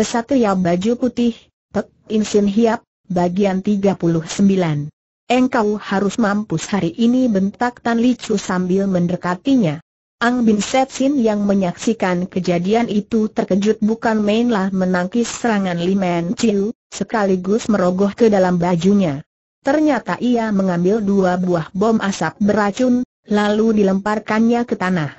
Kesatria baju putih, Pek Insin Hiap, bagian 39. Engkau harus mampus hari ini bentak Tan Licu sambil mendekatinya. Ang Bin Setsin yang menyaksikan kejadian itu terkejut bukan mainlah menangkis serangan Men Chiu, sekaligus merogoh ke dalam bajunya. Ternyata ia mengambil dua buah bom asap beracun, lalu dilemparkannya ke tanah.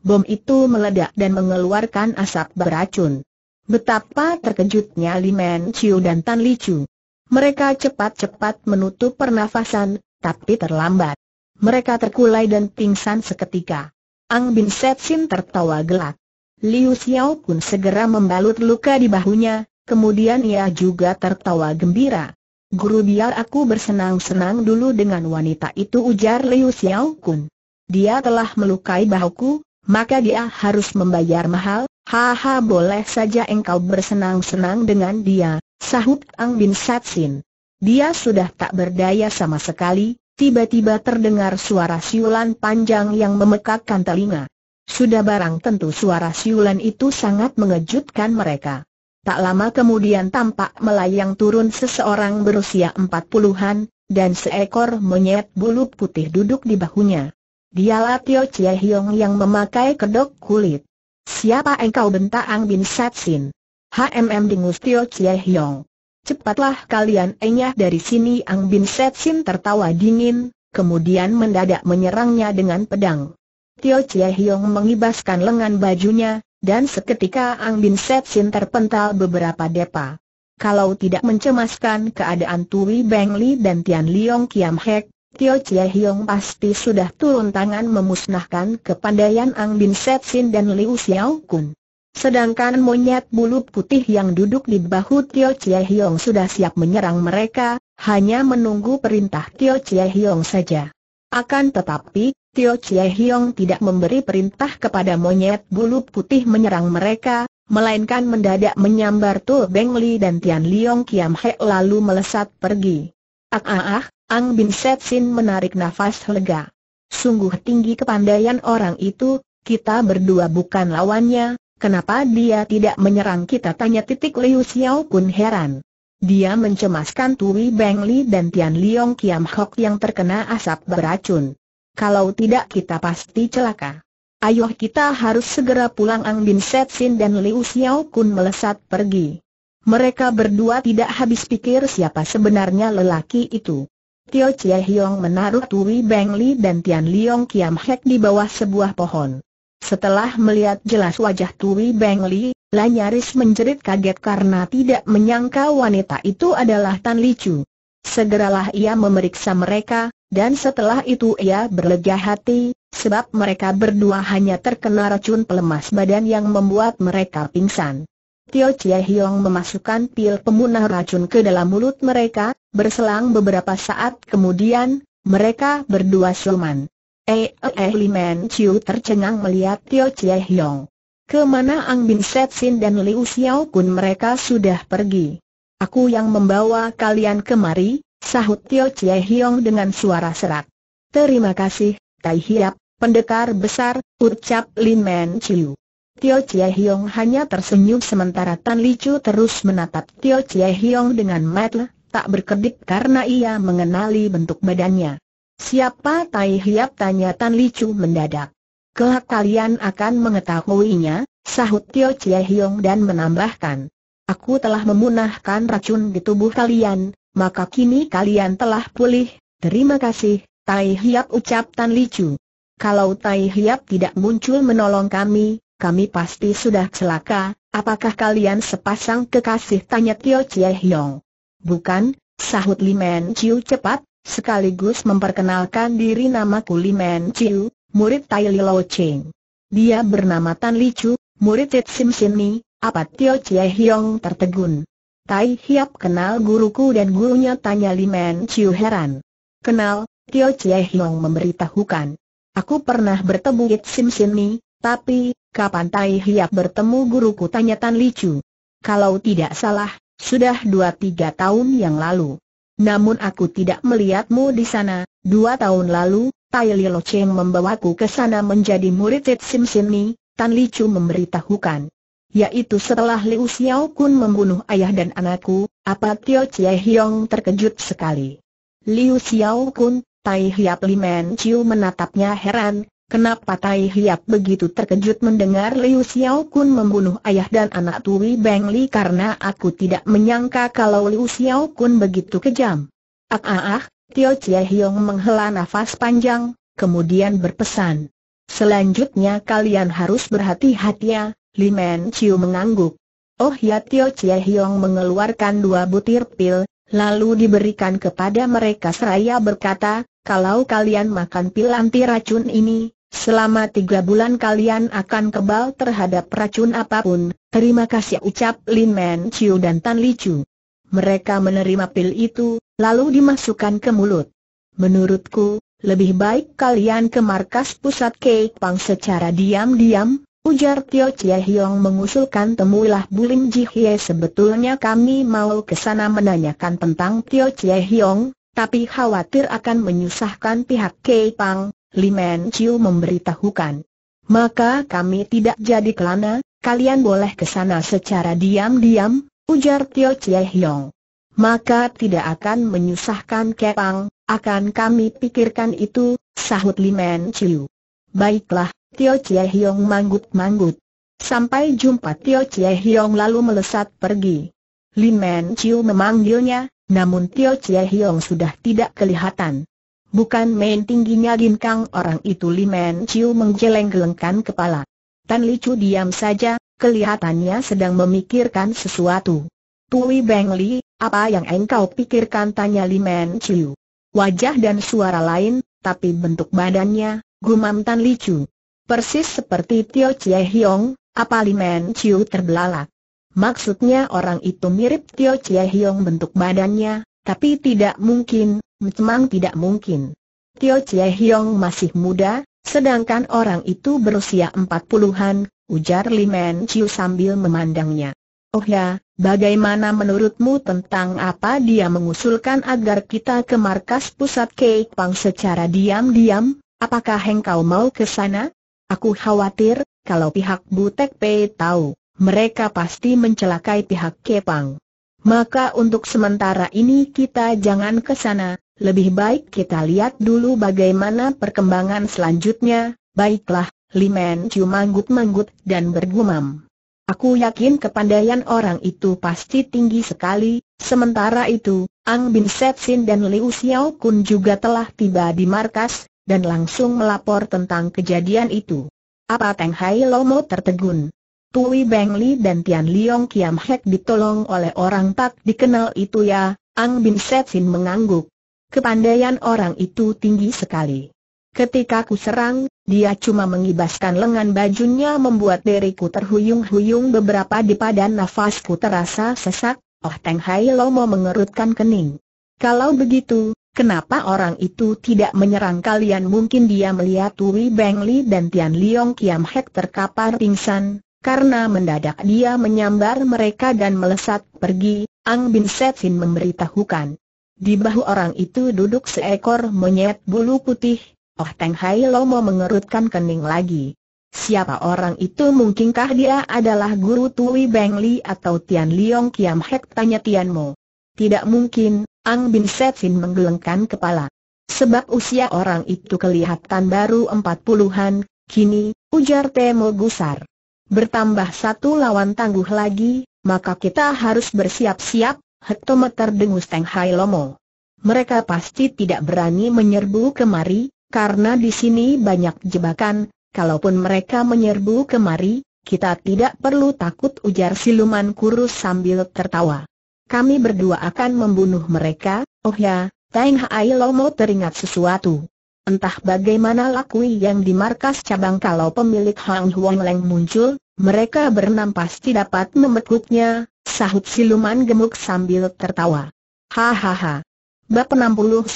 Bom itu meledak dan mengeluarkan asap beracun. Betapa terkejutnya Limen Chiu dan Tan Li Chu. Mereka cepat-cepat menutup pernafasan, tapi terlambat. Mereka terkulai dan pingsan seketika. Ang Bin Setsin tertawa gelak. Liu Xiao pun segera membalut luka di bahunya, kemudian ia juga tertawa gembira. Guru biar aku bersenang-senang dulu dengan wanita itu ujar Liu Xiao Kun. Dia telah melukai bahuku, maka dia harus membayar mahal, Haha boleh saja engkau bersenang-senang dengan dia, sahut Ang Bin Satsin. Dia sudah tak berdaya sama sekali, tiba-tiba terdengar suara siulan panjang yang memekakkan telinga. Sudah barang tentu suara siulan itu sangat mengejutkan mereka. Tak lama kemudian tampak melayang turun seseorang berusia empat puluhan, dan seekor monyet bulu putih duduk di bahunya. Dialah Tio Chie Hiong yang memakai kedok kulit. Siapa engkau bentak Ang Bin Satsin? HMM dengus Tio Chie Hyong. Cepatlah kalian enyah dari sini Ang Bin Setsin tertawa dingin, kemudian mendadak menyerangnya dengan pedang. Tio Chie Hyong mengibaskan lengan bajunya, dan seketika Ang Bin Setsin terpental beberapa depa. Kalau tidak mencemaskan keadaan Tui Beng Li dan Tian Liong Kiam Hek, Tio Chie Hiong pasti sudah turun tangan memusnahkan kepandaian Ang Bin Sin dan Liu Xiao Kun. Sedangkan monyet bulu putih yang duduk di bahu Tio Chie Hiong sudah siap menyerang mereka, hanya menunggu perintah Tio Chie Hiong saja. Akan tetapi, Tio Chie Hiong tidak memberi perintah kepada monyet bulu putih menyerang mereka, melainkan mendadak menyambar Tu Beng Li dan Tian Liong Kiam He lalu melesat pergi. Ah ah ah, Ang Bin Set Sin menarik nafas lega. Sungguh tinggi kepandaian orang itu, kita berdua bukan lawannya, kenapa dia tidak menyerang kita tanya titik Liu Xiao Kun heran. Dia mencemaskan Tui Beng Li dan Tian Liong Kiam Hok yang terkena asap beracun. Kalau tidak kita pasti celaka. Ayo kita harus segera pulang Ang Bin Set Sin dan Liu Xiao Kun melesat pergi. Mereka berdua tidak habis pikir siapa sebenarnya lelaki itu. Tio Chie Hiong menaruh Tui Beng Li dan Tian Liong Kiam Hek di bawah sebuah pohon. Setelah melihat jelas wajah Tui Beng Li, La nyaris menjerit kaget karena tidak menyangka wanita itu adalah Tan Li Chu. Segeralah ia memeriksa mereka, dan setelah itu ia berlega hati, sebab mereka berdua hanya terkena racun pelemas badan yang membuat mereka pingsan. Tio Chie Hiong memasukkan pil pemunah racun ke dalam mulut mereka, berselang beberapa saat kemudian, mereka berdua suman. Eh eh eh Men Chiu tercengang melihat Tio Chie Hiong. Kemana Ang Bin Sin dan Liu Xiao Kun mereka sudah pergi. Aku yang membawa kalian kemari, sahut Tio Chie Hiong dengan suara serak. Terima kasih, Tai Hiap, pendekar besar, ucap Li Men Chiu. Tio Chie Hiong hanya tersenyum sementara Tan Li Chu terus menatap Tio Chie Hiong dengan matle, tak berkedip karena ia mengenali bentuk badannya. Siapa Tai Hiap tanya Tan Li Chu mendadak. Kelak kalian akan mengetahuinya, sahut Tio Chie Hiong dan menambahkan. Aku telah memunahkan racun di tubuh kalian, maka kini kalian telah pulih, terima kasih, Tai Hiap ucap Tan Li Chu. Kalau Tai Hiap tidak muncul menolong kami, kami pasti sudah celaka, apakah kalian sepasang kekasih tanya Tio Chie Hiong? Bukan, sahut Men Chiu cepat, sekaligus memperkenalkan diri nama namaku Men Chiu, murid Tai Lo Cheng. Dia bernama Tan Li Chu, murid Tit Sim Ni, apa Tio Chie Hiong tertegun. Tai Hiap kenal guruku dan gurunya tanya Men Chiu heran. Kenal, Tio Chie Hiong memberitahukan. Aku pernah bertemu It Sim Ni, tapi, kapan Tai Hiap bertemu guruku tanya Tan Chu. Kalau tidak salah, sudah dua tiga tahun yang lalu. Namun aku tidak melihatmu di sana, dua tahun lalu, Tai Lilo Cheng membawaku ke sana menjadi murid Tit Sim Ni, Tan Chu memberitahukan. Yaitu setelah Liu Xiao Kun membunuh ayah dan anakku, apa Tio Chie Hiong terkejut sekali. Liu Xiao Kun, Tai Hiap Men Chiu menatapnya heran, Kenapa Tai Hiap begitu terkejut mendengar Liu Xiao Kun membunuh ayah dan anak Tui Beng Li karena aku tidak menyangka kalau Liu Xiao Kun begitu kejam. Ah ah ah, Tio Chia Hiong menghela nafas panjang, kemudian berpesan. Selanjutnya kalian harus berhati-hati ya, Li Men Chiu mengangguk. Oh ya Tio Chia Hiong mengeluarkan dua butir pil, lalu diberikan kepada mereka seraya berkata, kalau kalian makan pil anti racun ini, Selama tiga bulan kalian akan kebal terhadap racun apapun, terima kasih ucap Lin Men Chiu dan Tan Li Chu. Mereka menerima pil itu, lalu dimasukkan ke mulut. Menurutku, lebih baik kalian ke markas pusat Pang secara diam-diam, ujar Tio Chie Hiong mengusulkan temuilah Bulim Ji Hye sebetulnya kami mau ke sana menanyakan tentang Tio Chie Hiong, tapi khawatir akan menyusahkan pihak Pang. Limen Chiu memberitahukan. Maka kami tidak jadi kelana, kalian boleh ke sana secara diam-diam, ujar Tio Chie Hiong. Maka tidak akan menyusahkan Kepang, akan kami pikirkan itu, sahut Limen Chiu. Baiklah, Tio Chie Hiong manggut-manggut. Sampai jumpa Tio Chie Hiong lalu melesat pergi. Limen Chiu memanggilnya, namun Tio Chie Hiong sudah tidak kelihatan. Bukan main tingginya ginkang orang itu Li Men Chiu menggeleng-gelengkan kepala. Tan Li Chu diam saja, kelihatannya sedang memikirkan sesuatu. Tui Beng Li, apa yang engkau pikirkan tanya Li Men Chiu. Wajah dan suara lain, tapi bentuk badannya, gumam Tan Li Chu. Persis seperti Tio Chie Hiong, apa Li Men Chiu terbelalak. Maksudnya orang itu mirip Tio Chie Hiong bentuk badannya, tapi tidak mungkin, memang tidak mungkin. Tio Chie Hiong masih muda, sedangkan orang itu berusia empat puluhan, ujar Men Chiu sambil memandangnya. Oh ya, bagaimana menurutmu tentang apa dia mengusulkan agar kita ke markas pusat Kei Pang secara diam-diam, apakah engkau mau ke sana? Aku khawatir, kalau pihak Butek Pei tahu, mereka pasti mencelakai pihak Kepang. Maka untuk sementara ini kita jangan ke sana, lebih baik kita lihat dulu bagaimana perkembangan selanjutnya, baiklah, Limen cuma manggut-manggut dan bergumam. Aku yakin kepandaian orang itu pasti tinggi sekali, sementara itu, Ang Bin Setsin dan Liu Xiao Kun juga telah tiba di markas, dan langsung melapor tentang kejadian itu. Apa Teng Hai Lomo tertegun? Tui Beng Li dan Tian Liong Kiam Hek ditolong oleh orang tak dikenal itu ya, Ang Bin Setsin mengangguk. Kepandaian orang itu tinggi sekali. Ketika ku serang, dia cuma mengibaskan lengan bajunya membuat diriku terhuyung-huyung beberapa depa nafasku terasa sesak, oh Teng Hai Lo mau mengerutkan kening. Kalau begitu, kenapa orang itu tidak menyerang kalian mungkin dia melihat Wei Beng Li dan Tian Liong Kiam Hek terkapar pingsan, karena mendadak dia menyambar mereka dan melesat pergi, Ang Bin Setsin memberitahukan. Di bahu orang itu duduk seekor monyet bulu putih. Oh Teng Hai Lomo mengerutkan kening lagi. Siapa orang itu mungkinkah dia adalah guru Tui Beng Li atau Tian Liong Kiam Hek tanya Tian Mo. Tidak mungkin, Ang Bin Set Sin menggelengkan kepala. Sebab usia orang itu kelihatan baru empat puluhan, kini, ujar Temo Gusar. Bertambah satu lawan tangguh lagi, maka kita harus bersiap-siap, hektometer dengus Teng Hai Lomo. Mereka pasti tidak berani menyerbu kemari, karena di sini banyak jebakan, kalaupun mereka menyerbu kemari, kita tidak perlu takut ujar siluman kurus sambil tertawa. Kami berdua akan membunuh mereka, oh ya, Teng Hai Lomo teringat sesuatu. Entah bagaimana lakui yang di markas cabang kalau pemilik Hang Huang Leng muncul, mereka berenam pasti dapat membekuknya, Sahut siluman gemuk sambil tertawa. Hahaha. Bab 69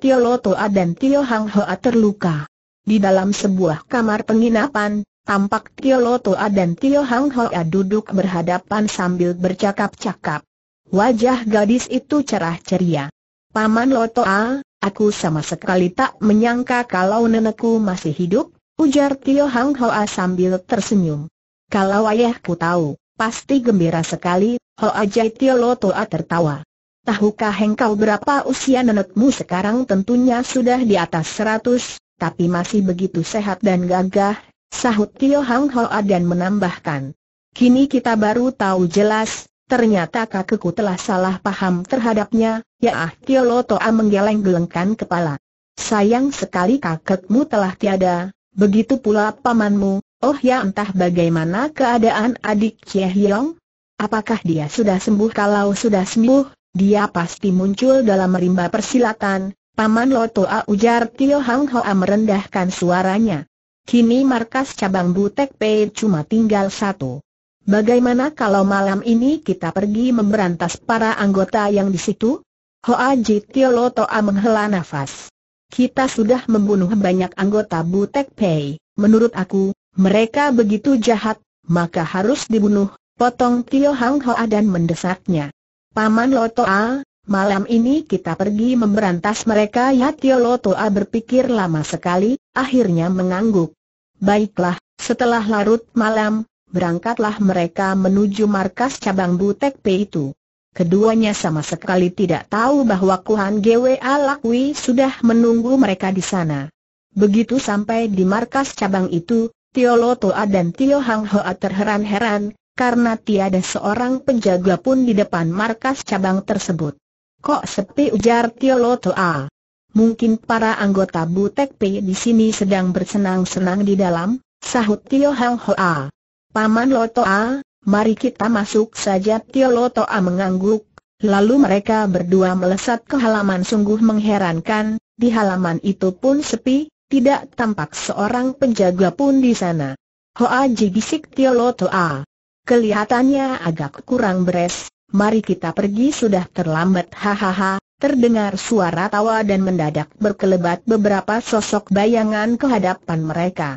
Tio Lotoa dan Tio Hang Hoa terluka. Di dalam sebuah kamar penginapan, tampak Tio Lotoa dan Tio Hang Hoa duduk berhadapan sambil bercakap-cakap. Wajah gadis itu cerah ceria. Paman Lotoa, aku sama sekali tak menyangka kalau nenekku masih hidup, ujar Tio Hang Hoa sambil tersenyum. Kalau ayahku tahu, Pasti gembira sekali, Tio lo Toa tertawa. Tahukah engkau berapa usia nenekmu sekarang tentunya sudah di atas seratus, tapi masih begitu sehat dan gagah, sahut Tio Hang A dan menambahkan. Kini kita baru tahu jelas, ternyata kakekku telah salah paham terhadapnya, ya ah Tio Lotoa menggeleng-gelengkan kepala. Sayang sekali kakekmu telah tiada, begitu pula pamanmu, Oh ya entah bagaimana keadaan adik Chie Hyong? Apakah dia sudah sembuh kalau sudah sembuh, dia pasti muncul dalam rimba persilatan, Paman A ujar Tio Hang Hoa merendahkan suaranya. Kini markas cabang Butek Pei cuma tinggal satu. Bagaimana kalau malam ini kita pergi memberantas para anggota yang di situ? Hoa Loto A menghela nafas. Kita sudah membunuh banyak anggota Butek Pei, menurut aku, mereka begitu jahat, maka harus dibunuh, potong Tio Hang Hoa dan mendesaknya. Paman Loto A, malam ini kita pergi memberantas mereka ya Tio A berpikir lama sekali, akhirnya mengangguk. Baiklah, setelah larut malam, berangkatlah mereka menuju markas cabang Butek P itu. Keduanya sama sekali tidak tahu bahwa Kuhan GWA Lakwi sudah menunggu mereka di sana. Begitu sampai di markas cabang itu, Tio Lotoa dan Tio Hang Hoa terheran-heran, karena tiada seorang penjaga pun di depan markas cabang tersebut. Kok sepi ujar Tio Lotoa? Ah, mungkin para anggota Butek P di sini sedang bersenang-senang di dalam, sahut Tio Hang Hoa. Ah, Paman Lotoa, ah, mari kita masuk saja Tio Lotoa mengangguk, lalu mereka berdua melesat ke halaman sungguh mengherankan, di halaman itu pun sepi, tidak tampak seorang penjaga pun di sana. Hoa Ji bisik Tio Lotoa. Kelihatannya agak kurang beres, mari kita pergi sudah terlambat hahaha. Terdengar suara tawa dan mendadak berkelebat beberapa sosok bayangan ke hadapan mereka.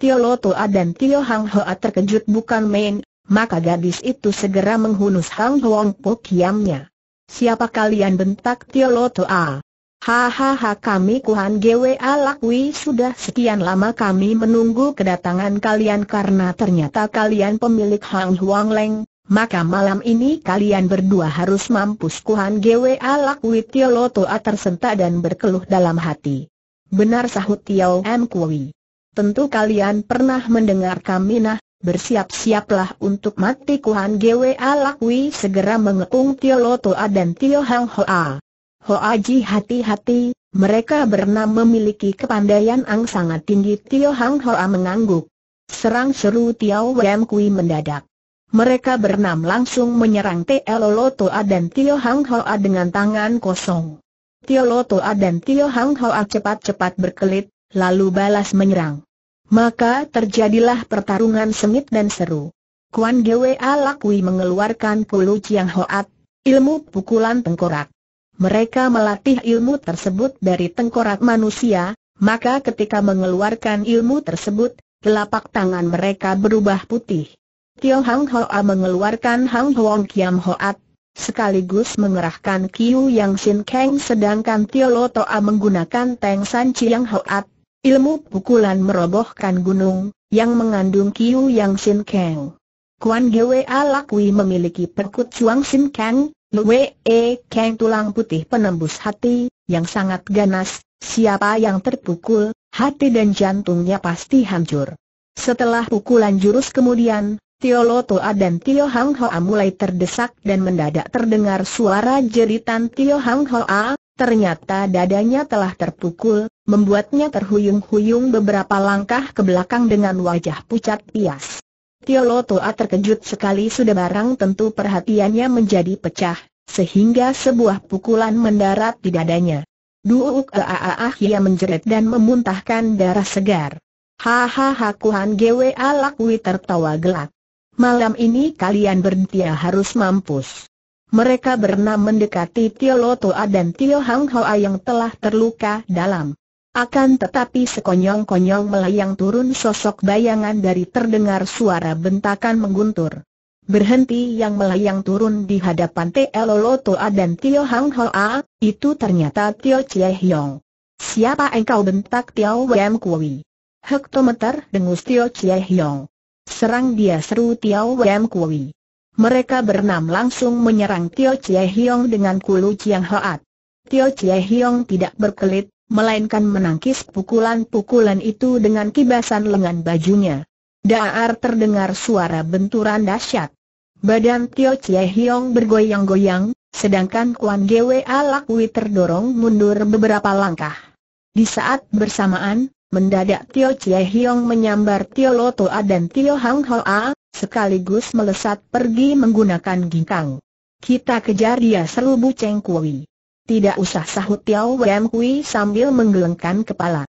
Tio Lotoa dan Tio Hang Hoa terkejut bukan main, maka gadis itu segera menghunus Hang Hoang Po kiamnya. Siapa kalian bentak Tio Lotoa? Hahaha kami Kuhan GWA Lakwi sudah sekian lama kami menunggu kedatangan kalian karena ternyata kalian pemilik Hang Huang Leng, maka malam ini kalian berdua harus mampus Kuhan GWA Lakwi Tio Lotoa tersentak dan berkeluh dalam hati. Benar sahut Tio M. Kui. Tentu kalian pernah mendengar kami nah, bersiap-siaplah untuk mati Kuhan GWA Lakwi segera mengepung Tio Lotoa dan Tio Hang Hoa. Ho Aji hati-hati, mereka bernama memiliki kepandaian ang sangat tinggi Tio Hang Hoa mengangguk. Serang seru Tiao Wem Kui mendadak. Mereka bernam langsung menyerang Tio Lotoa dan Tio Hang Hoa dengan tangan kosong. Tio Lotoa dan Tio Hang Hoa cepat-cepat berkelit, lalu balas menyerang. Maka terjadilah pertarungan sengit dan seru. Kuan Gwa Lakui mengeluarkan pulu Chiang Hoat, ilmu pukulan tengkorak. Mereka melatih ilmu tersebut dari tengkorak manusia, maka ketika mengeluarkan ilmu tersebut, telapak tangan mereka berubah putih. Tio Hang Hoa mengeluarkan Hang Huang Kiam Hoat, sekaligus mengerahkan Kiu Yang Sin Kang sedangkan Tio Lo Toa menggunakan Teng San Chiang Hoat. Ilmu pukulan merobohkan gunung, yang mengandung Kiu Yang Sin Kang. Kuan Gwe Lakui memiliki perkut Chuang Sin Kang, Lue E Kang tulang putih penembus hati, yang sangat ganas, siapa yang terpukul, hati dan jantungnya pasti hancur. Setelah pukulan jurus kemudian, Tio Toa dan Tio Hang Hoa mulai terdesak dan mendadak terdengar suara jeritan Tio Hang Hoa, ternyata dadanya telah terpukul, membuatnya terhuyung-huyung beberapa langkah ke belakang dengan wajah pucat pias. Tio Toa terkejut sekali sudah barang tentu perhatiannya menjadi pecah, sehingga sebuah pukulan mendarat di dadanya. Duuk aaah ia menjerit dan memuntahkan darah segar. Hahaha Kuhan Gwe Alakwi tertawa gelak. Malam ini kalian berdia harus mampus. Mereka bernam mendekati Tio Lotoa dan Tio Hang Hoa yang telah terluka dalam. Akan tetapi sekonyong-konyong melayang turun sosok bayangan dari terdengar suara bentakan mengguntur. Berhenti yang melayang turun di hadapan T.L.O. Toa dan Tio Hang Hoa, itu ternyata Tio Chie Hiong. Siapa engkau bentak Tio Wem Kui? Hektometer dengus Tio Chie Hiong. Serang dia seru Tio Wem Kui. Mereka berenam langsung menyerang Tio Chie Hiong dengan kulu Chiang Hoat. Tio Chie Hiong tidak berkelit, melainkan menangkis pukulan-pukulan itu dengan kibasan lengan bajunya. Daar terdengar suara benturan dahsyat. Badan Tio Chie Hiong bergoyang-goyang, sedangkan Kuan Gwe Alakwi terdorong mundur beberapa langkah. Di saat bersamaan, mendadak Tio Chie Hiong menyambar Tio Toa dan Tio Hang A, sekaligus melesat pergi menggunakan ginkang. Kita kejar dia seru Bu Cheng tidak usah sahut Tiao Wem Kui sambil menggelengkan kepala.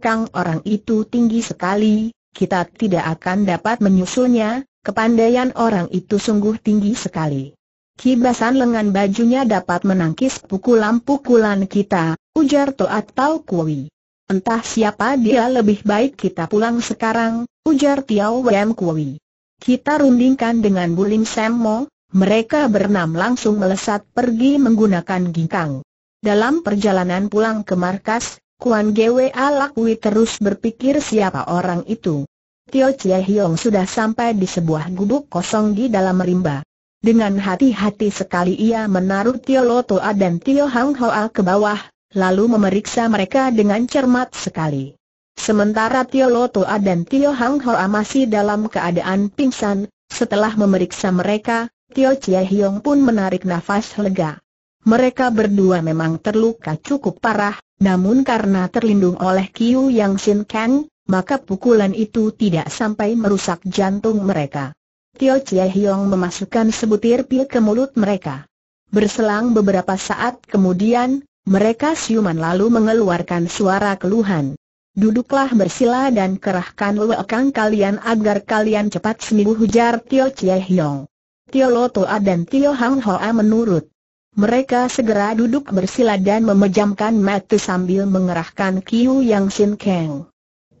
Kang orang itu tinggi sekali, kita tidak akan dapat menyusulnya, kepandaian orang itu sungguh tinggi sekali. Kibasan lengan bajunya dapat menangkis pukulan-pukulan kita, ujar Toat Tau Kui. Entah siapa dia lebih baik kita pulang sekarang, ujar Tiao Wem Kui. Kita rundingkan dengan Bulim Semmo, mereka berenam langsung melesat pergi menggunakan ginkang. Dalam perjalanan pulang ke markas, Kuan Gwe Alakwi terus berpikir siapa orang itu. Tio Chie Hiong sudah sampai di sebuah gubuk kosong di dalam rimba. Dengan hati-hati sekali ia menaruh Tio Lotoa dan Tio Hang Hoa ke bawah, lalu memeriksa mereka dengan cermat sekali. Sementara Tio Lotoa dan Tio Hang Hoa masih dalam keadaan pingsan, setelah memeriksa mereka, Tio Chie Hiong pun menarik nafas lega. Mereka berdua memang terluka cukup parah, namun karena terlindung oleh Kiu Yang Sin Kang, maka pukulan itu tidak sampai merusak jantung mereka. Tio Chie Hiong memasukkan sebutir pil ke mulut mereka. Berselang beberapa saat kemudian, mereka siuman lalu mengeluarkan suara keluhan. Duduklah bersila dan kerahkan lekang kalian agar kalian cepat sembuh Hujar Tio Chie Hiong. Tio Lotoa dan Tio Hang Hoa menurut. Mereka segera duduk bersila dan memejamkan mata sambil mengerahkan Kiu Yang Sin Kang.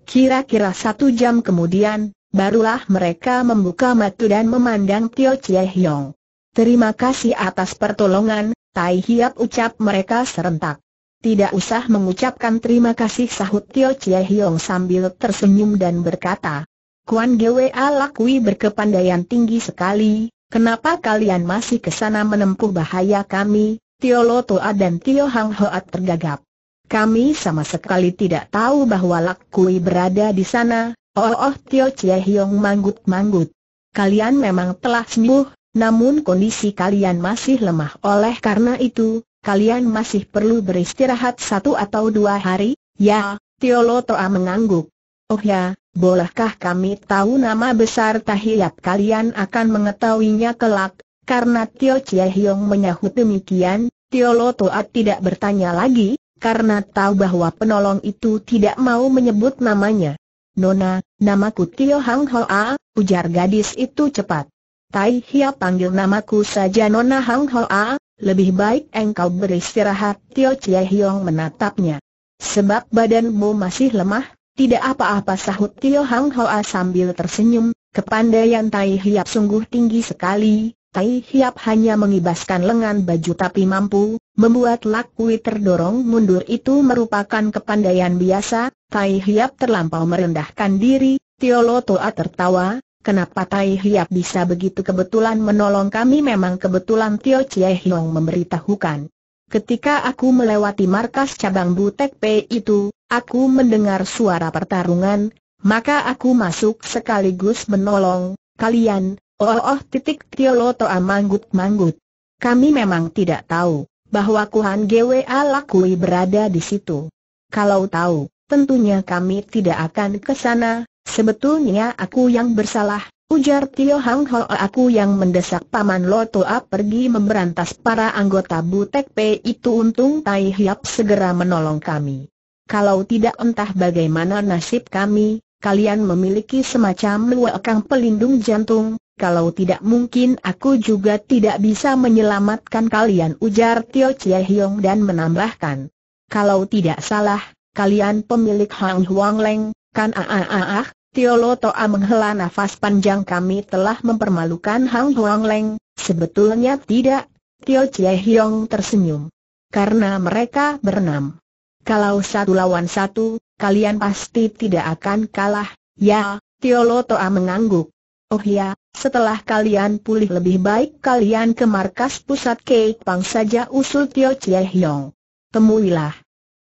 Kira-kira satu jam kemudian, barulah mereka membuka mata dan memandang Tio Chie Hiong. Terima kasih atas pertolongan, Tai Hiap ucap mereka serentak. Tidak usah mengucapkan terima kasih sahut Tio Chie Hiong sambil tersenyum dan berkata, Kuan Gwe Alakui berkepandaian tinggi sekali, Kenapa kalian masih ke sana menempuh bahaya kami, Tio Lotoa dan Tio Hang Hoat tergagap. Kami sama sekali tidak tahu bahwa Lak Kui berada di sana, oh oh Tio Chie Hiong manggut-manggut. Kalian memang telah sembuh, namun kondisi kalian masih lemah oleh karena itu, kalian masih perlu beristirahat satu atau dua hari, ya, Tio Lotoa mengangguk. Oh ya, Bolehkah kami tahu nama besar tahiyat kalian akan mengetahuinya kelak? Karena Tio Chie Hiong menyahut demikian, Tio Lo Toat tidak bertanya lagi, karena tahu bahwa penolong itu tidak mau menyebut namanya. Nona, namaku Tio Hang Hoa, ujar gadis itu cepat. Tai Hia panggil namaku saja Nona Hang Hoa, lebih baik engkau beristirahat Tio Chie Hiong menatapnya. Sebab badanmu masih lemah, tidak apa-apa sahut Tio Hang Hoa sambil tersenyum, kepandaian Tai Hiap sungguh tinggi sekali, Tai Hiap hanya mengibaskan lengan baju tapi mampu, membuat Lakui terdorong mundur itu merupakan kepandaian biasa, Tai Hiap terlampau merendahkan diri, Tio Toa tertawa, kenapa Tai Hiap bisa begitu kebetulan menolong kami memang kebetulan Tio Chie Hiong memberitahukan. Ketika aku melewati markas cabang Butek P itu, Aku mendengar suara pertarungan, maka aku masuk sekaligus menolong kalian. Oh, oh, oh titik Tioloto manggut-manggut. Kami memang tidak tahu bahwa Kuhan GWA Lakui berada di situ. Kalau tahu, tentunya kami tidak akan ke sana. Sebetulnya aku yang bersalah, ujar Tio Hang Ho aku yang mendesak Paman Lotoa pergi memberantas para anggota Butek P itu untung Tai Hiap segera menolong kami kalau tidak entah bagaimana nasib kami, kalian memiliki semacam luakang pelindung jantung, kalau tidak mungkin aku juga tidak bisa menyelamatkan kalian ujar Tio Chie Hiong dan menambahkan. Kalau tidak salah, kalian pemilik Hang Huang Leng, kan ah, ah ah ah Tio Lo Toa menghela nafas panjang kami telah mempermalukan Hang Huang Leng, sebetulnya tidak, Tio Chie Hiong tersenyum. Karena mereka bernam. Kalau satu lawan satu, kalian pasti tidak akan kalah, ya, Tiolotoa mengangguk. Oh ya, setelah kalian pulih lebih baik kalian ke markas pusat Kek Pang saja usul Tio Chie Hiong. Temuilah.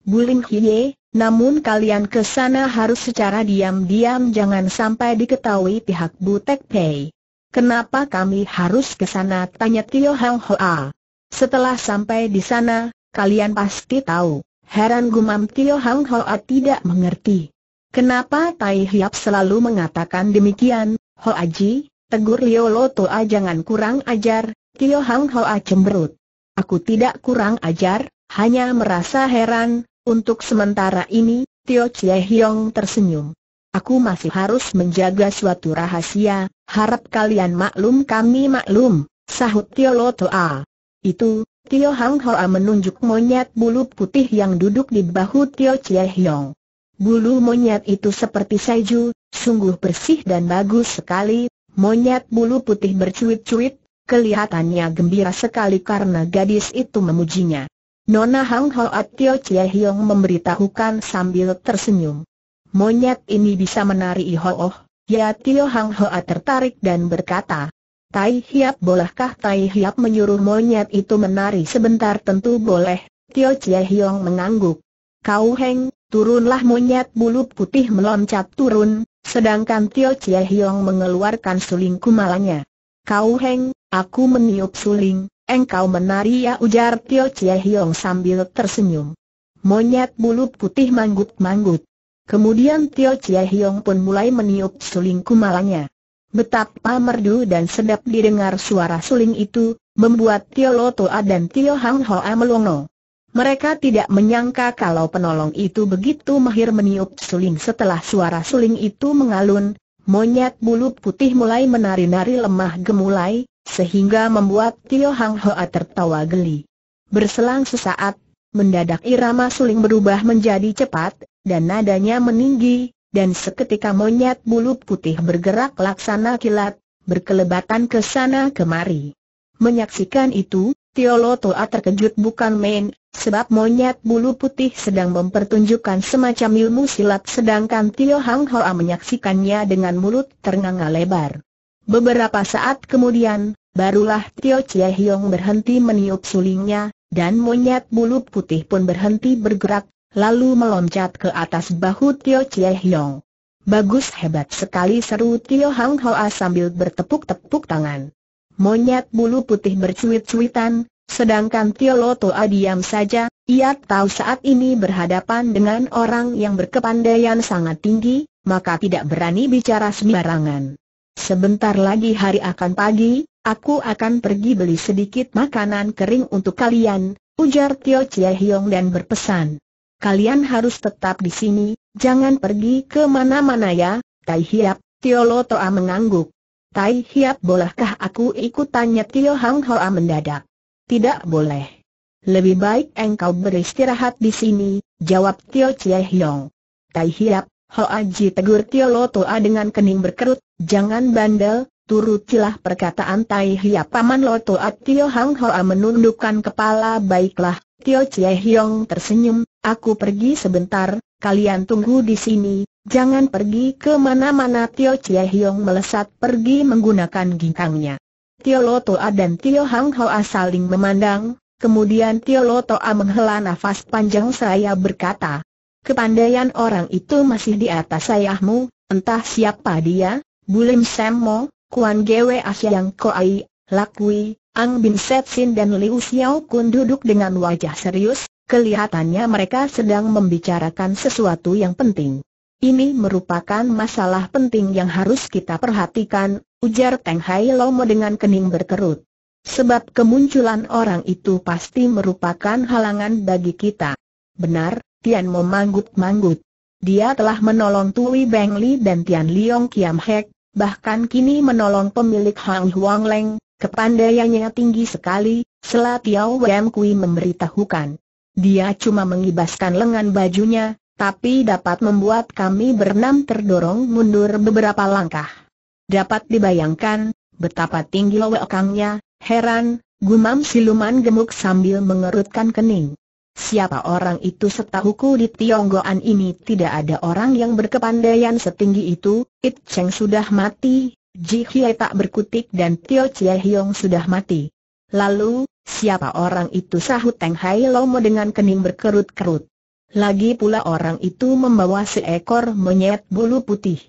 Bulim Hiye, namun kalian ke sana harus secara diam-diam jangan sampai diketahui pihak Butek Pei. Kenapa kami harus ke sana? Tanya Tio Hang Hoa. Setelah sampai di sana, kalian pasti tahu. Heran gumam Tio Hang Hoa tidak mengerti. Kenapa Tai Hiap selalu mengatakan demikian, Hoa Ji tegur Lio Lotoa jangan kurang ajar, Tio Hang Hoa cemberut. Aku tidak kurang ajar, hanya merasa heran, untuk sementara ini, Tio Chie Hiong tersenyum. Aku masih harus menjaga suatu rahasia, harap kalian maklum kami maklum, sahut Tio Lotoa. Itu, Tio Hang Hoa menunjuk monyet bulu putih yang duduk di bahu Tio Chie Hiong. Bulu monyet itu seperti saiju, sungguh bersih dan bagus sekali, monyet bulu putih bercuit-cuit, kelihatannya gembira sekali karena gadis itu memujinya. Nona Hang Hoa Tio Chie Hiong memberitahukan sambil tersenyum. Monyet ini bisa menari ihoh, oh. ya Tio Hang Hoa tertarik dan berkata, Tai Hiap bolehkah Tai Hiap menyuruh monyet itu menari sebentar tentu boleh, Tio Chie Hiong mengangguk. Kau Heng, turunlah monyet bulu putih meloncat turun, sedangkan Tio Chie Hiong mengeluarkan suling kumalanya. Kau Heng, aku meniup suling, engkau menari ya ujar Tio Chie Hiong sambil tersenyum. Monyet bulu putih manggut-manggut. Kemudian Tio Chie Hiong pun mulai meniup suling kumalanya. Betapa merdu dan sedap didengar suara suling itu, membuat Tio Lotoa dan Tio Hang Hoa melongo. Mereka tidak menyangka kalau penolong itu begitu mahir meniup suling setelah suara suling itu mengalun, monyet bulu putih mulai menari-nari lemah gemulai, sehingga membuat Tio Hang Hoa tertawa geli. Berselang sesaat, mendadak irama suling berubah menjadi cepat, dan nadanya meninggi, dan seketika monyet bulu putih bergerak laksana kilat, berkelebatan ke sana kemari. Menyaksikan itu, Tio Toa terkejut bukan main, sebab monyet bulu putih sedang mempertunjukkan semacam ilmu silat sedangkan Tio Hang Hoa menyaksikannya dengan mulut ternganga lebar. Beberapa saat kemudian, barulah Tio Chie Hiong berhenti meniup sulingnya, dan monyet bulu putih pun berhenti bergerak, lalu meloncat ke atas bahu Tio Chie Hiong. Bagus hebat sekali seru Tio Hang Hoa sambil bertepuk-tepuk tangan. Monyet bulu putih bercuit-cuitan, sedangkan Tio Loto diam saja, ia tahu saat ini berhadapan dengan orang yang berkepandaian sangat tinggi, maka tidak berani bicara sembarangan. Sebentar lagi hari akan pagi, aku akan pergi beli sedikit makanan kering untuk kalian, ujar Tio Chie Hiong dan berpesan kalian harus tetap di sini, jangan pergi ke mana-mana ya, Tai Hiap, Tio Lo Toa mengangguk. Tai Hiap bolehkah aku ikut tanya Tio Hang Hoa mendadak? Tidak boleh. Lebih baik engkau beristirahat di sini, jawab Tio Chie Hiong. Tai Hiap, Hoa Ji tegur Tio Lo Toa dengan kening berkerut, jangan bandel, turutilah perkataan Tai Hiap Paman Lo Toa Tio Hang Hoa menundukkan kepala baiklah, Tio Chie Hiong tersenyum, Aku pergi sebentar, kalian tunggu di sini, jangan pergi ke mana-mana Tio Chie Hiong melesat pergi menggunakan ginkangnya. Tio Lo Toa dan Tio Hang Hoa saling memandang, kemudian Tio Lo Toa menghela nafas panjang seraya berkata, Kepandaian orang itu masih di atas ayahmu, entah siapa dia, Bulim Mo, Kuan Gwe Ko Ai, Lakui, Ang Bin Sin dan Liu Xiao Kun duduk dengan wajah serius, Kelihatannya mereka sedang membicarakan sesuatu yang penting. Ini merupakan masalah penting yang harus kita perhatikan, ujar Teng Hai Lomo dengan kening berkerut. Sebab kemunculan orang itu pasti merupakan halangan bagi kita. Benar, Tian Mo manggut-manggut. Dia telah menolong Tui Beng Li dan Tian Liong Kiam Hek, bahkan kini menolong pemilik Hang Huang Leng, kepandaiannya tinggi sekali, selat Tiao Wem Kui memberitahukan. Dia cuma mengibaskan lengan bajunya, tapi dapat membuat kami berenam terdorong mundur beberapa langkah. Dapat dibayangkan, betapa tinggi lowekangnya, heran, gumam siluman gemuk sambil mengerutkan kening. Siapa orang itu setahuku di Tionggoan ini tidak ada orang yang berkepandaian setinggi itu, It Cheng sudah mati, Ji Hye tak berkutik dan Tio Chie Hiong sudah mati. Lalu, Siapa orang itu sahut Teng Hai Lomo dengan kening berkerut-kerut. Lagi pula orang itu membawa seekor monyet bulu putih.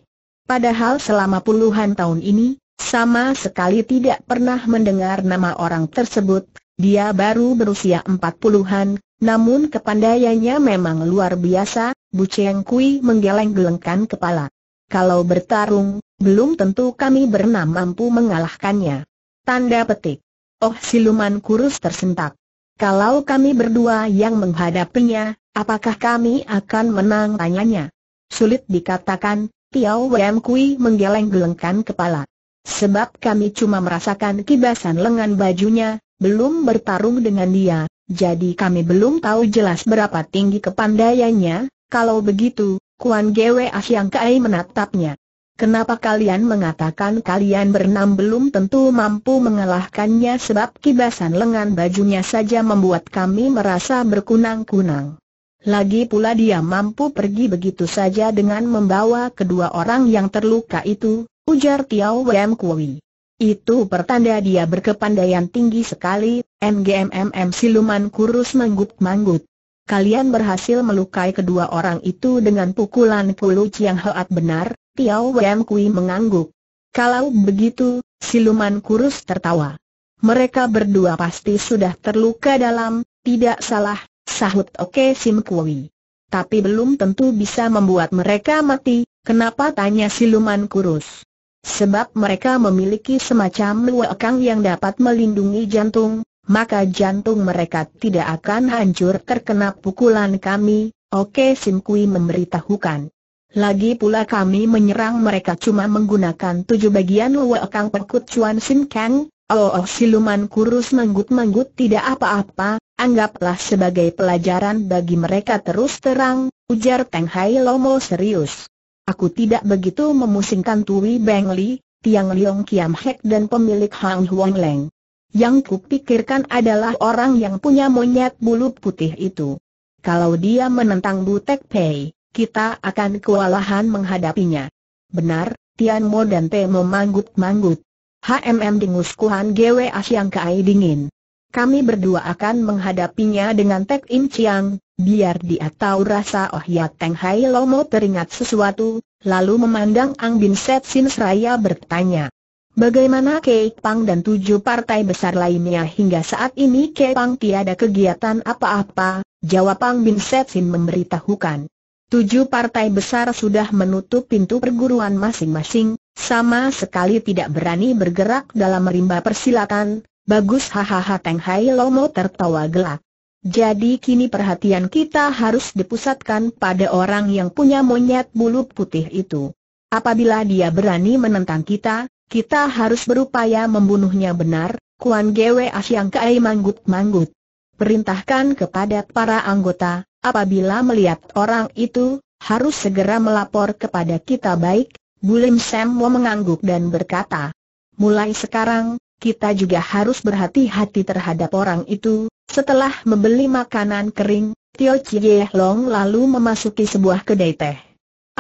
Padahal selama puluhan tahun ini, sama sekali tidak pernah mendengar nama orang tersebut, dia baru berusia empat puluhan, namun kepandaiannya memang luar biasa, Bu Cheng Kui menggeleng-gelengkan kepala. Kalau bertarung, belum tentu kami bernama mampu mengalahkannya. Tanda petik. Oh siluman kurus tersentak. Kalau kami berdua yang menghadapinya, apakah kami akan menang tanyanya? Sulit dikatakan, Tiao Wem Kui menggeleng-gelengkan kepala. Sebab kami cuma merasakan kibasan lengan bajunya, belum bertarung dengan dia, jadi kami belum tahu jelas berapa tinggi kepandaiannya, kalau begitu, Kuan Gwe Asyang Kai menatapnya. Kenapa kalian mengatakan kalian berenam belum tentu mampu mengalahkannya sebab kibasan lengan bajunya saja membuat kami merasa berkunang-kunang. Lagi pula dia mampu pergi begitu saja dengan membawa kedua orang yang terluka itu, ujar Tiao Wem Kui. Itu pertanda dia berkepandaian tinggi sekali, MGMMM siluman kurus manggut-manggut. Kalian berhasil melukai kedua orang itu dengan pukulan pulu Chiang Heat benar, Piao Wem Kui mengangguk. Kalau begitu, siluman kurus tertawa. Mereka berdua pasti sudah terluka dalam, tidak salah, sahut Oke Sim Kui. Tapi belum tentu bisa membuat mereka mati, kenapa tanya siluman kurus? Sebab mereka memiliki semacam luakang yang dapat melindungi jantung, maka jantung mereka tidak akan hancur terkena pukulan kami, Oke Sim Kui memberitahukan. Lagi pula kami menyerang mereka cuma menggunakan tujuh bagian Luekang Perkut Chuan Sin Kang, Oh, oh siluman kurus manggut-manggut tidak apa-apa, anggaplah sebagai pelajaran bagi mereka terus terang, ujar Teng Hai Lomo serius. Aku tidak begitu memusingkan Tui Beng Li, Tiang Liong Kiam Hek dan pemilik Hang Huang Leng. Yang kupikirkan adalah orang yang punya monyet bulu putih itu. Kalau dia menentang Butek Pei, kita akan kewalahan menghadapinya. Benar, Tian Mo dan Pei Mo manggut-manggut. HMM Dingus Kuhan Gwe Asyang Kai Dingin. Kami berdua akan menghadapinya dengan Tek Im Chiang, biar dia tahu rasa Oh Ya Teng Hai Lomo teringat sesuatu, lalu memandang Ang Bin Set Sin Seraya bertanya. Bagaimana Kei Pang dan tujuh partai besar lainnya hingga saat ini Kei Pang tiada kegiatan apa-apa, jawab Ang Bin Set Sin memberitahukan. Tujuh partai besar sudah menutup pintu perguruan masing-masing, sama sekali tidak berani bergerak dalam rimba persilatan. bagus hahaha Teng Hai Lomo tertawa gelak. Jadi kini perhatian kita harus dipusatkan pada orang yang punya monyet bulu putih itu. Apabila dia berani menentang kita, kita harus berupaya membunuhnya benar, Kuan Gwe Asyang Kai manggut-manggut. Perintahkan kepada para anggota, Apabila melihat orang itu, harus segera melapor kepada kita baik, Bulim Semwo mengangguk dan berkata, mulai sekarang, kita juga harus berhati-hati terhadap orang itu, setelah membeli makanan kering, Tio Chie Long lalu memasuki sebuah kedai teh.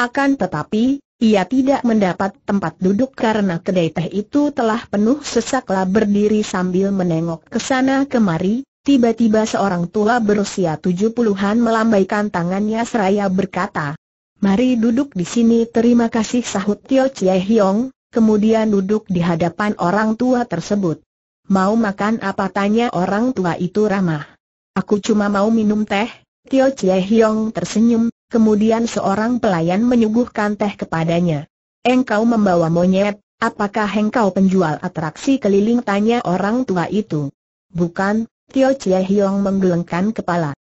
Akan tetapi, ia tidak mendapat tempat duduk karena kedai teh itu telah penuh Sesaklah berdiri sambil menengok ke sana kemari, Tiba-tiba seorang tua berusia tujuh puluhan melambaikan tangannya seraya berkata, Mari duduk di sini terima kasih sahut Tio Chie Hiong, kemudian duduk di hadapan orang tua tersebut. Mau makan apa tanya orang tua itu ramah. Aku cuma mau minum teh, Tio Chie Hiong tersenyum, kemudian seorang pelayan menyuguhkan teh kepadanya. Engkau membawa monyet, apakah engkau penjual atraksi keliling tanya orang tua itu. Bukan, Tio Chie Hiong menggelengkan kepala.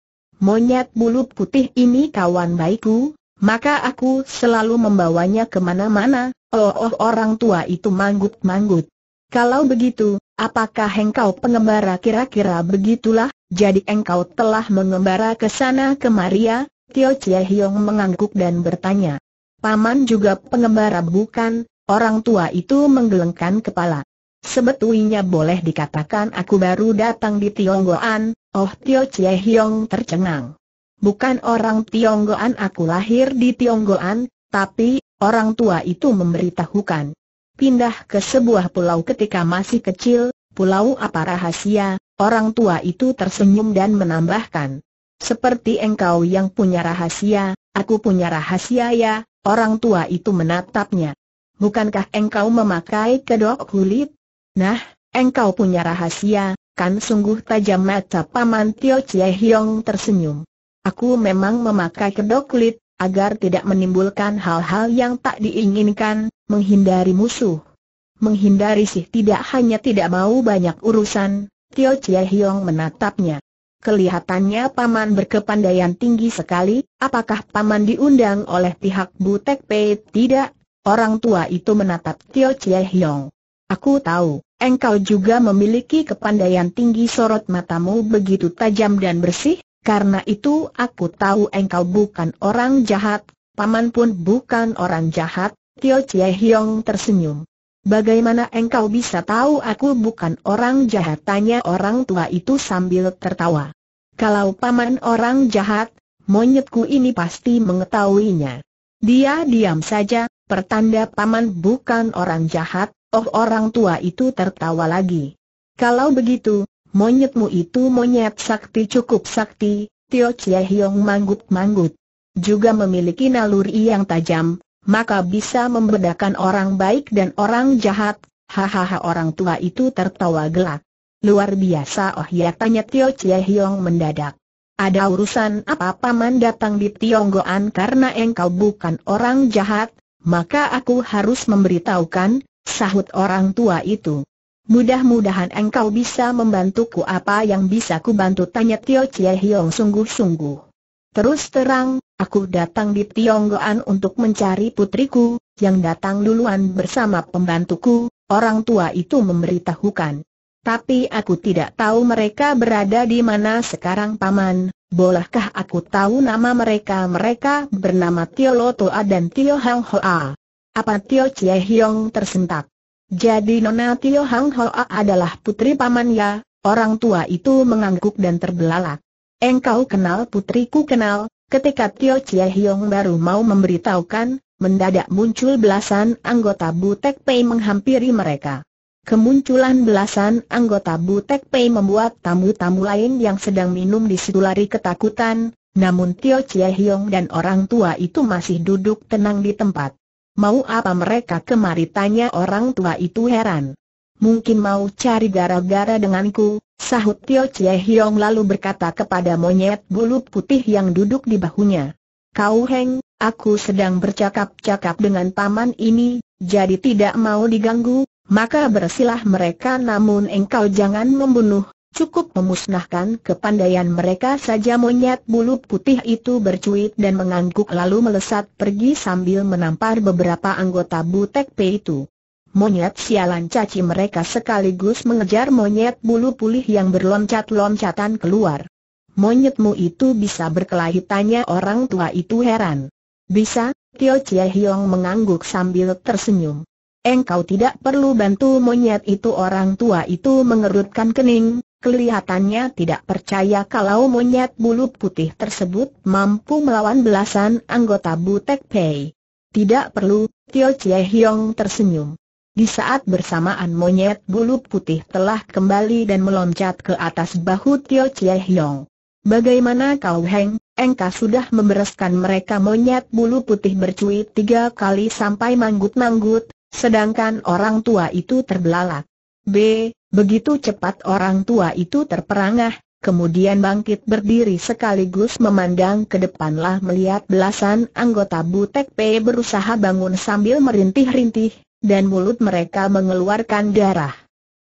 Monyet bulu putih ini kawan baikku, maka aku selalu membawanya kemana-mana, oh, oh orang tua itu manggut-manggut. Kalau begitu, apakah engkau pengembara kira-kira begitulah, jadi engkau telah mengembara ke sana kemari ya? Tio Chie Hiong mengangguk dan bertanya. Paman juga pengembara bukan, orang tua itu menggelengkan kepala. Sebetulnya boleh dikatakan aku baru datang di Tionggoan, oh Tio Chie Hiong tercengang. Bukan orang Tionggoan aku lahir di Tionggoan, tapi, orang tua itu memberitahukan. Pindah ke sebuah pulau ketika masih kecil, pulau apa rahasia, orang tua itu tersenyum dan menambahkan. Seperti engkau yang punya rahasia, aku punya rahasia ya, orang tua itu menatapnya. Bukankah engkau memakai kedok kulit? Nah, engkau punya rahasia, kan sungguh tajam mata Paman Tio Chie Hiong tersenyum. Aku memang memakai kedok kulit, agar tidak menimbulkan hal-hal yang tak diinginkan, menghindari musuh. Menghindari sih tidak hanya tidak mau banyak urusan, Tio Chie Hiong menatapnya. Kelihatannya Paman berkepandaian tinggi sekali, apakah Paman diundang oleh pihak Butek Pei? Tidak, orang tua itu menatap Tio Chie Hiong. Aku tahu, engkau juga memiliki kepandaian tinggi sorot matamu begitu tajam dan bersih, karena itu aku tahu engkau bukan orang jahat, paman pun bukan orang jahat, Tio Chie Hiong tersenyum. Bagaimana engkau bisa tahu aku bukan orang jahat? Tanya orang tua itu sambil tertawa. Kalau paman orang jahat, monyetku ini pasti mengetahuinya. Dia diam saja, pertanda paman bukan orang jahat, Oh orang tua itu tertawa lagi. Kalau begitu, monyetmu itu monyet sakti cukup sakti, Tio Chie Hiong manggut-manggut. Juga memiliki naluri yang tajam, maka bisa membedakan orang baik dan orang jahat, hahaha orang tua itu tertawa gelak. Luar biasa oh ya tanya Tio Chie Hiong mendadak. Ada urusan apa paman datang di Tionggoan karena engkau bukan orang jahat, maka aku harus memberitahukan, Sahut orang tua itu. Mudah-mudahan engkau bisa membantuku apa yang bisa ku bantu tanya Tio Chie Hiong sungguh-sungguh. Terus terang, aku datang di Tionggoan untuk mencari putriku, yang datang duluan bersama pembantuku, orang tua itu memberitahukan. Tapi aku tidak tahu mereka berada di mana sekarang paman, bolehkah aku tahu nama mereka? Mereka bernama Tio Lotoa dan Tio Hang Hoa. Apa Tio Chie Hiong tersentak? Jadi Nona Tio Hang Hoa adalah putri pamannya, orang tua itu mengangguk dan terbelalak. Engkau kenal putriku kenal, ketika Tio Chie Hiong baru mau memberitahukan, mendadak muncul belasan anggota Butek Pei menghampiri mereka. Kemunculan belasan anggota Butek Pei membuat tamu-tamu lain yang sedang minum di situ lari ketakutan, namun Tio Chie Hiong dan orang tua itu masih duduk tenang di tempat. Mau apa mereka kemari tanya orang tua itu heran. Mungkin mau cari gara-gara denganku, sahut Tio Chie Hiong lalu berkata kepada monyet bulu putih yang duduk di bahunya. Kau Heng, aku sedang bercakap-cakap dengan paman ini, jadi tidak mau diganggu, maka bersilah mereka namun engkau jangan membunuh cukup memusnahkan kepandaian mereka saja monyet bulu putih itu bercuit dan mengangguk lalu melesat pergi sambil menampar beberapa anggota Butek P itu. Monyet sialan caci mereka sekaligus mengejar monyet bulu pulih yang berloncat-loncatan keluar. Monyetmu itu bisa berkelahi tanya orang tua itu heran. Bisa, Tio Chie Hiong mengangguk sambil tersenyum. Engkau tidak perlu bantu monyet itu orang tua itu mengerutkan kening, Kelihatannya tidak percaya kalau monyet bulu putih tersebut mampu melawan belasan anggota Butek Pei. Tidak perlu, Tio Chie Hiong tersenyum. Di saat bersamaan monyet bulu putih telah kembali dan meloncat ke atas bahu Tio Chie Hiong. Bagaimana kau Heng, engkau sudah membereskan mereka monyet bulu putih bercuit tiga kali sampai manggut-manggut, sedangkan orang tua itu terbelalak. B. Begitu cepat orang tua itu terperangah, kemudian bangkit berdiri sekaligus memandang ke depanlah melihat belasan anggota Butek P berusaha bangun sambil merintih-rintih, dan mulut mereka mengeluarkan darah.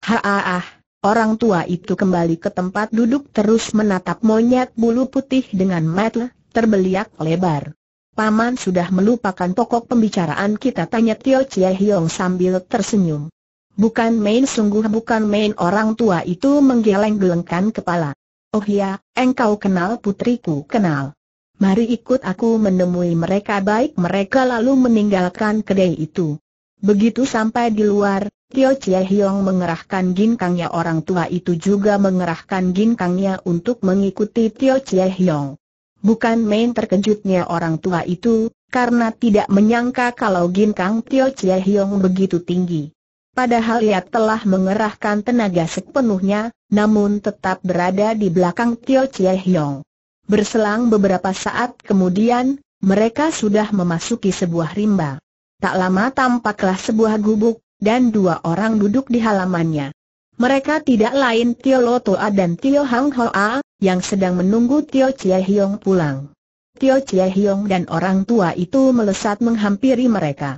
Haah, orang tua itu kembali ke tempat duduk terus menatap monyet bulu putih dengan mata terbeliak lebar. Paman sudah melupakan pokok pembicaraan kita tanya Tio Chie Hiong sambil tersenyum. Bukan main sungguh bukan main orang tua itu menggeleng-gelengkan kepala. Oh ya, engkau kenal putriku kenal. Mari ikut aku menemui mereka baik mereka lalu meninggalkan kedai itu. Begitu sampai di luar, Tio Chie Hiong mengerahkan ginkangnya orang tua itu juga mengerahkan ginkangnya untuk mengikuti Tio Chie Hiong. Bukan main terkejutnya orang tua itu, karena tidak menyangka kalau ginkang Tio Chie Hiong begitu tinggi. Padahal ia telah mengerahkan tenaga sepenuhnya, namun tetap berada di belakang Tio Chie Hiong. Berselang beberapa saat kemudian, mereka sudah memasuki sebuah rimba. Tak lama tampaklah sebuah gubuk, dan dua orang duduk di halamannya. Mereka tidak lain Tio Lo Toa dan Tio Hang Hoa, yang sedang menunggu Tio Chie Hiong pulang. Tio Chie Hiong dan orang tua itu melesat menghampiri mereka.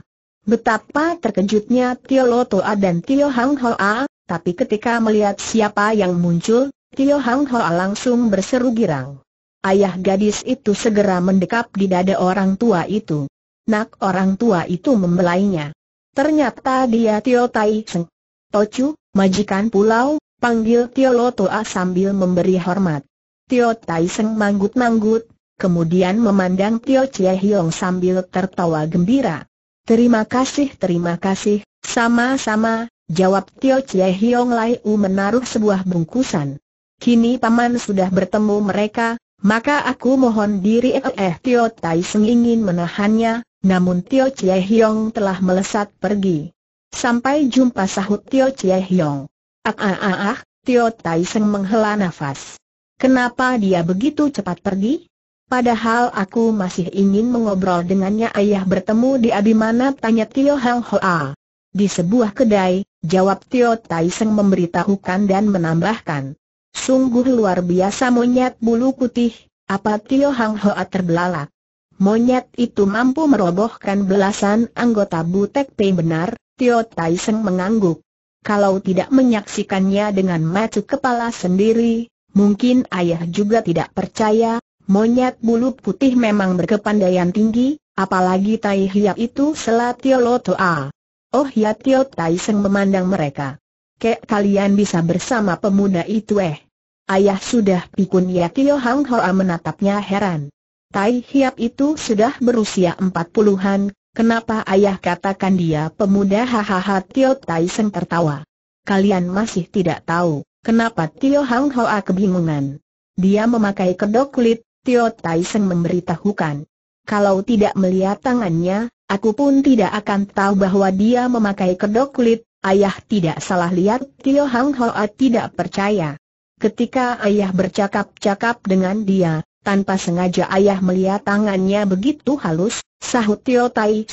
Betapa terkejutnya Tio Toa dan Tio Hang Hoa, tapi ketika melihat siapa yang muncul, Tio Hang Hoa langsung berseru girang. Ayah gadis itu segera mendekap di dada orang tua itu. Nak orang tua itu membelainya. Ternyata dia Tio Tai Seng. Tocu, majikan pulau, panggil Tio Toa sambil memberi hormat. Tio Tai Seng manggut-manggut, kemudian memandang Tio Chie Hiong sambil tertawa gembira. Terima kasih, terima kasih, sama-sama, jawab Tio Chie Hiong Lai U menaruh sebuah bungkusan. Kini paman sudah bertemu mereka, maka aku mohon diri eh, eh Tio Tai Seng ingin menahannya, namun Tio Chie Hiong telah melesat pergi. Sampai jumpa sahut Tio Chie Hiong. Ah ah ah ah, Tio Tai Seng menghela nafas. Kenapa dia begitu cepat pergi? Padahal aku masih ingin mengobrol dengannya ayah bertemu di Abimana tanya Tio Hang Hoa. Di sebuah kedai, jawab Tio Tai Seng memberitahukan dan menambahkan. Sungguh luar biasa monyet bulu putih, apa Tio Hang Hoa terbelalak. Monyet itu mampu merobohkan belasan anggota Butek Pei benar, Tio Tai Seng mengangguk. Kalau tidak menyaksikannya dengan macu kepala sendiri, mungkin ayah juga tidak percaya, Monyet bulu putih memang berkepandaian tinggi, apalagi Tai Hiap itu selatio lotoa. Oh ya Tio Tai Seng memandang mereka. Kek kalian bisa bersama pemuda itu eh. Ayah sudah pikun ya Tio Hang Hoa menatapnya heran. Tai Hiap itu sudah berusia empat puluhan, kenapa ayah katakan dia pemuda hahaha Tio Tai Seng tertawa. Kalian masih tidak tahu, kenapa Tio Hang Hoa kebingungan. Dia memakai kedok kulit, Tio Tai memberitahukan. Kalau tidak melihat tangannya, aku pun tidak akan tahu bahwa dia memakai kedok kulit, ayah tidak salah lihat, Tio Hang Hoa tidak percaya. Ketika ayah bercakap-cakap dengan dia, tanpa sengaja ayah melihat tangannya begitu halus, sahut Tio Tai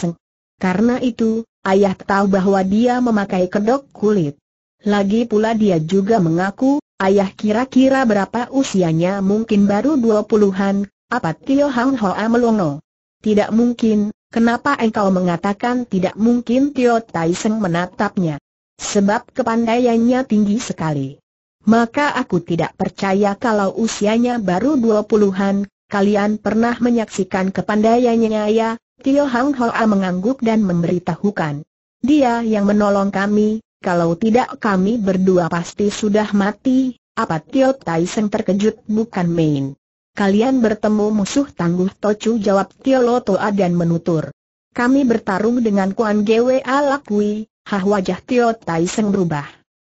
Karena itu, ayah tahu bahwa dia memakai kedok kulit. Lagi pula dia juga mengaku, Ayah kira-kira berapa usianya mungkin baru dua puluhan, apa Tio Hang Hoa melongo? Tidak mungkin, kenapa engkau mengatakan tidak mungkin Tio Tai Seng menatapnya? Sebab kepandaiannya tinggi sekali. Maka aku tidak percaya kalau usianya baru dua puluhan, kalian pernah menyaksikan kepandaiannya ya? Tio Hang Hoa mengangguk dan memberitahukan. Dia yang menolong kami, kalau tidak kami berdua pasti sudah mati, apa Tio Seng terkejut bukan main. Kalian bertemu musuh tangguh Tocu jawab Tio Lotoa dan menutur. Kami bertarung dengan Kuan Gwe Alakui, hah wajah Tio Seng berubah.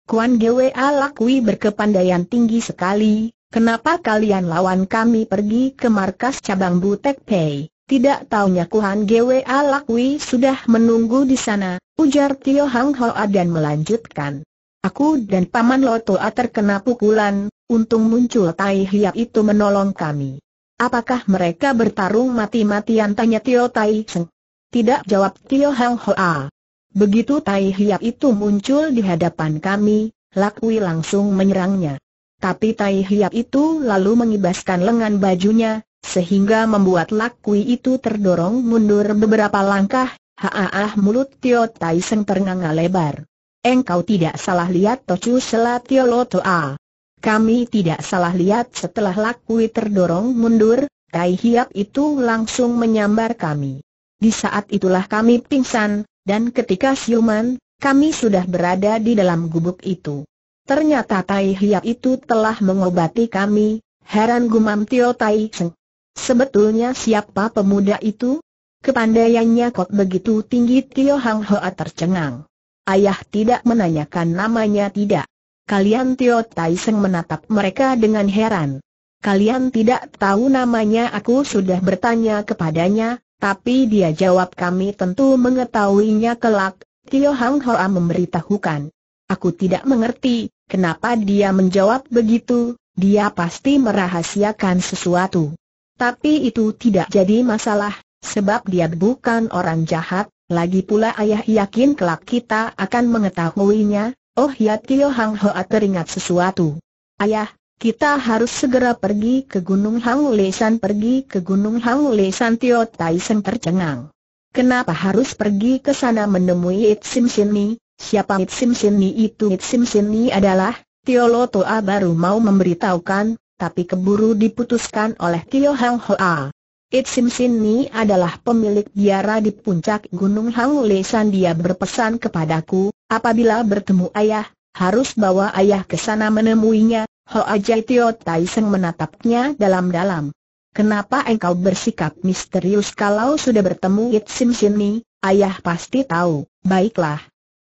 Kuan Gwe Alakui berkepandaian tinggi sekali, kenapa kalian lawan kami pergi ke markas cabang Butek Pei? Tidak taunya Kuhan Gwa Lakwi sudah menunggu di sana, ujar Tio Hang Hoa dan melanjutkan. Aku dan Paman Lotoa terkena pukulan, untung muncul Tai Hiap itu menolong kami. Apakah mereka bertarung mati-matian tanya Tio Tai Seng? Tidak jawab Tio Hang Hoa. Begitu Tai Hiap itu muncul di hadapan kami, Lakwi langsung menyerangnya. Tapi Tai Hiap itu lalu mengibaskan lengan bajunya, sehingga membuat Lakui itu terdorong mundur beberapa langkah, Haaah mulut Tio Tai Seng ternganga lebar. Engkau tidak salah lihat Tocu Tio Lotoa. Kami tidak salah lihat setelah Lakui terdorong mundur, Tai Hiap itu langsung menyambar kami. Di saat itulah kami pingsan, dan ketika siuman, kami sudah berada di dalam gubuk itu. Ternyata Tai Hiap itu telah mengobati kami, heran gumam Tio Tai Seng. Sebetulnya siapa pemuda itu? Kepandaiannya kok begitu tinggi Tio Hang Hoa tercengang. Ayah tidak menanyakan namanya tidak. Kalian Tio Tai menatap mereka dengan heran. Kalian tidak tahu namanya aku sudah bertanya kepadanya, tapi dia jawab kami tentu mengetahuinya kelak, Tio Hang Hoa memberitahukan. Aku tidak mengerti, kenapa dia menjawab begitu, dia pasti merahasiakan sesuatu. Tapi itu tidak jadi masalah, sebab dia bukan orang jahat, lagi pula ayah yakin kelak kita akan mengetahuinya, oh ya Tio Hang Hoa teringat sesuatu. Ayah, kita harus segera pergi ke Gunung Hangulesan pergi ke Gunung Hangulesan Tio Tai tercengang. Kenapa harus pergi ke sana menemui It Sim Ni? Siapa It Sim Ni itu It Sim Ni adalah Tio Toa baru mau memberitahukan, tapi keburu diputuskan oleh Tio Hang Hoa. It Sim Sin Ni adalah pemilik biara di puncak Gunung Hang Lesan. dia berpesan kepadaku, apabila bertemu ayah, harus bawa ayah ke sana menemuinya. Hoa Jai Tio Tai Seng menatapnya dalam-dalam. Kenapa engkau bersikap misterius kalau sudah bertemu It Sim Sin Ni? Ayah pasti tahu, baiklah.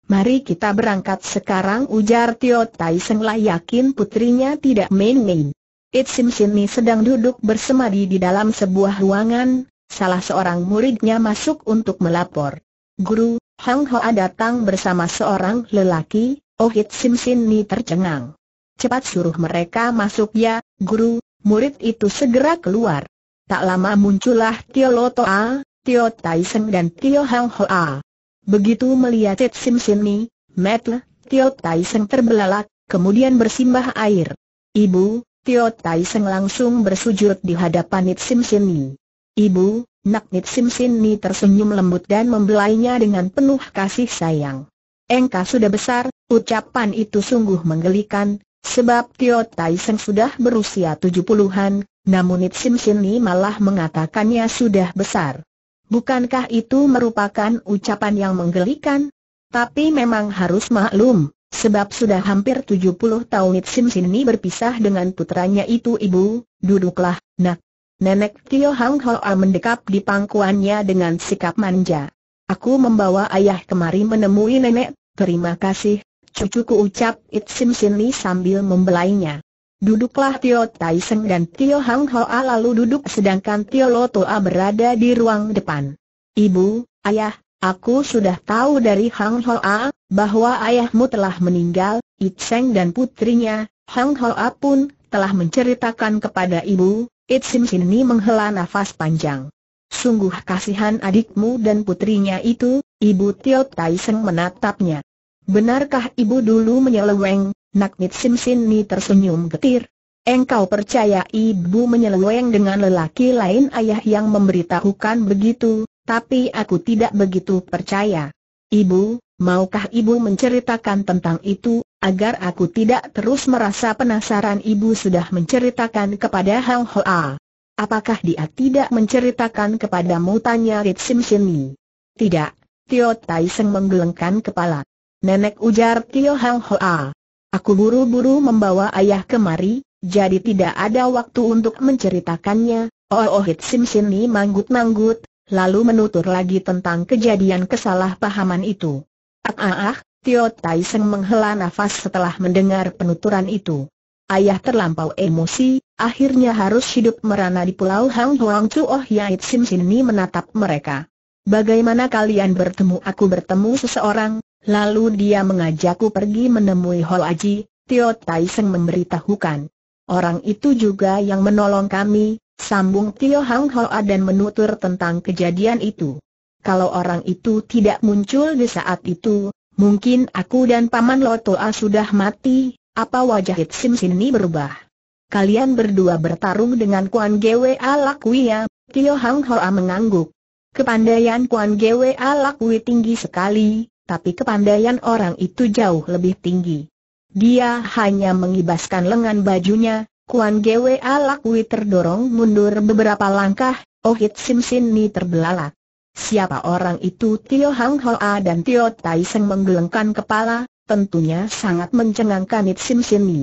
Mari kita berangkat sekarang ujar Tio Tai Seng lah yakin putrinya tidak main-main. It Sim Sini sedang duduk bersemadi di dalam sebuah ruangan, salah seorang muridnya masuk untuk melapor. Guru, Hang Hoa datang bersama seorang lelaki, Oh It Sim Sini tercengang. Cepat suruh mereka masuk ya, guru, murid itu segera keluar. Tak lama muncullah Tio Lotoa, Tio Taiseng dan Tio Hang Hoa. Begitu melihat It Sim Sini, Matt, Tio Taiseng terbelalak, kemudian bersimbah air. Ibu, Tio Tai Seng langsung bersujud di hadapan Nip Sim Sin Ni. Ibu, nak Nip Sim Sin Ni tersenyum lembut dan membelainya dengan penuh kasih sayang. Engkau sudah besar, ucapan itu sungguh menggelikan, sebab Tio Tai Seng sudah berusia tujuh puluhan, namun Nip Sim Sin Ni malah mengatakannya sudah besar. Bukankah itu merupakan ucapan yang menggelikan? Tapi memang harus maklum, Sebab sudah hampir 70 tahun Itsim ini berpisah dengan putranya itu ibu, duduklah, nak. Nenek Tio Hang Hoa mendekap di pangkuannya dengan sikap manja. Aku membawa ayah kemari menemui nenek, terima kasih, cucuku ucap Itsim Sini sambil membelainya. Duduklah Tio Tai Seng dan Tio Hang Hoa lalu duduk sedangkan Tio Lo Toa berada di ruang depan. Ibu, ayah, aku sudah tahu dari Hang Hoa, bahwa ayahmu telah meninggal, Itseng dan putrinya, Hang Hoa pun, telah menceritakan kepada ibu, Itsim Sini menghela nafas panjang. Sungguh kasihan adikmu dan putrinya itu, Ibu Tio Taiseng menatapnya. Benarkah ibu dulu menyeleweng, Nakmit Sim Sini tersenyum getir. Engkau percaya ibu menyeleweng dengan lelaki lain ayah yang memberitahukan begitu, tapi aku tidak begitu percaya. Ibu, Maukah ibu menceritakan tentang itu, agar aku tidak terus merasa penasaran ibu sudah menceritakan kepada Hang Hoa? Apakah dia tidak menceritakan kepadamu tanya Rit Sim Tidak, Tio Tai Seng menggelengkan kepala. Nenek ujar Tio Hang Hoa. Aku buru-buru membawa ayah kemari, jadi tidak ada waktu untuk menceritakannya. Oh oh Rit Sim manggut-manggut, lalu menutur lagi tentang kejadian kesalahpahaman itu. Ah ah Tio Tai Seng menghela nafas setelah mendengar penuturan itu. Ayah terlampau emosi, akhirnya harus hidup merana di pulau Hang Huang Chu Oh Yait Sim Sini menatap mereka. Bagaimana kalian bertemu aku bertemu seseorang, lalu dia mengajakku pergi menemui Hol Aji, Tio Tai Seng memberitahukan. Orang itu juga yang menolong kami, sambung Tio Hang Hoa dan menutur tentang kejadian itu kalau orang itu tidak muncul di saat itu, mungkin aku dan Paman Lotoa sudah mati, apa wajah Hitsim sini berubah? Kalian berdua bertarung dengan Kuan Gwe Alakuia, ya, Tio Hang Hoa mengangguk. Kepandaian Kuan Gwe Alakui tinggi sekali, tapi kepandaian orang itu jauh lebih tinggi. Dia hanya mengibaskan lengan bajunya, Kuan Gwe Alakui terdorong mundur beberapa langkah, oh Sim Simsin Ni terbelalak. Siapa orang itu Tio Hang Hoa dan Tio Tai Seng menggelengkan kepala, tentunya sangat mencengangkan It Sim Sin Ni.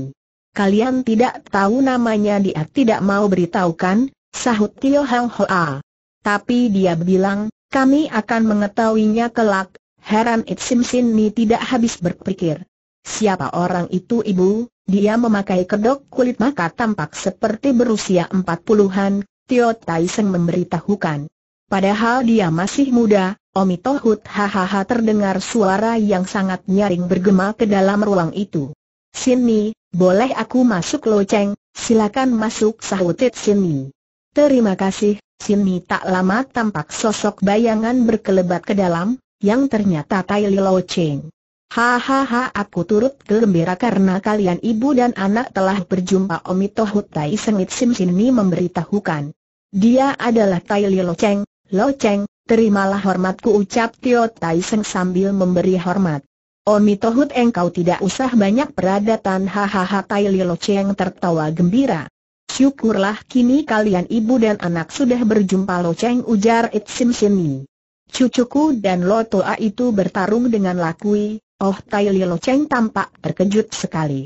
Kalian tidak tahu namanya dia tidak mau beritahukan, sahut Tio Hang Hoa. Tapi dia bilang, kami akan mengetahuinya kelak, heran It Sim Sin Ni tidak habis berpikir. Siapa orang itu ibu? Dia memakai kedok kulit maka tampak seperti berusia empat puluhan, Tio Tai Seng memberitahukan. Padahal dia masih muda, Omi Tohut hahaha terdengar suara yang sangat nyaring bergema ke dalam ruang itu. Sini, boleh aku masuk loceng, silakan masuk sahutit Sini. Terima kasih, Sini tak lama tampak sosok bayangan berkelebat ke dalam, yang ternyata Tai Lo Cheng. Hahaha aku turut gembira karena kalian ibu dan anak telah berjumpa Omi Tohut Tai Sengit Sim Sini memberitahukan. Dia adalah Tai Lilo Cheng, Lo Cheng, terimalah hormatku ucap Tio Tai Seng sambil memberi hormat. Oni Tohut engkau tidak usah banyak peradatan hahaha Tai Lo Cheng tertawa gembira. Syukurlah kini kalian ibu dan anak sudah berjumpa Lo Cheng ujar It Sim Cucuku dan Lo Toa itu bertarung dengan Lakui, oh Tai Lo Cheng tampak terkejut sekali.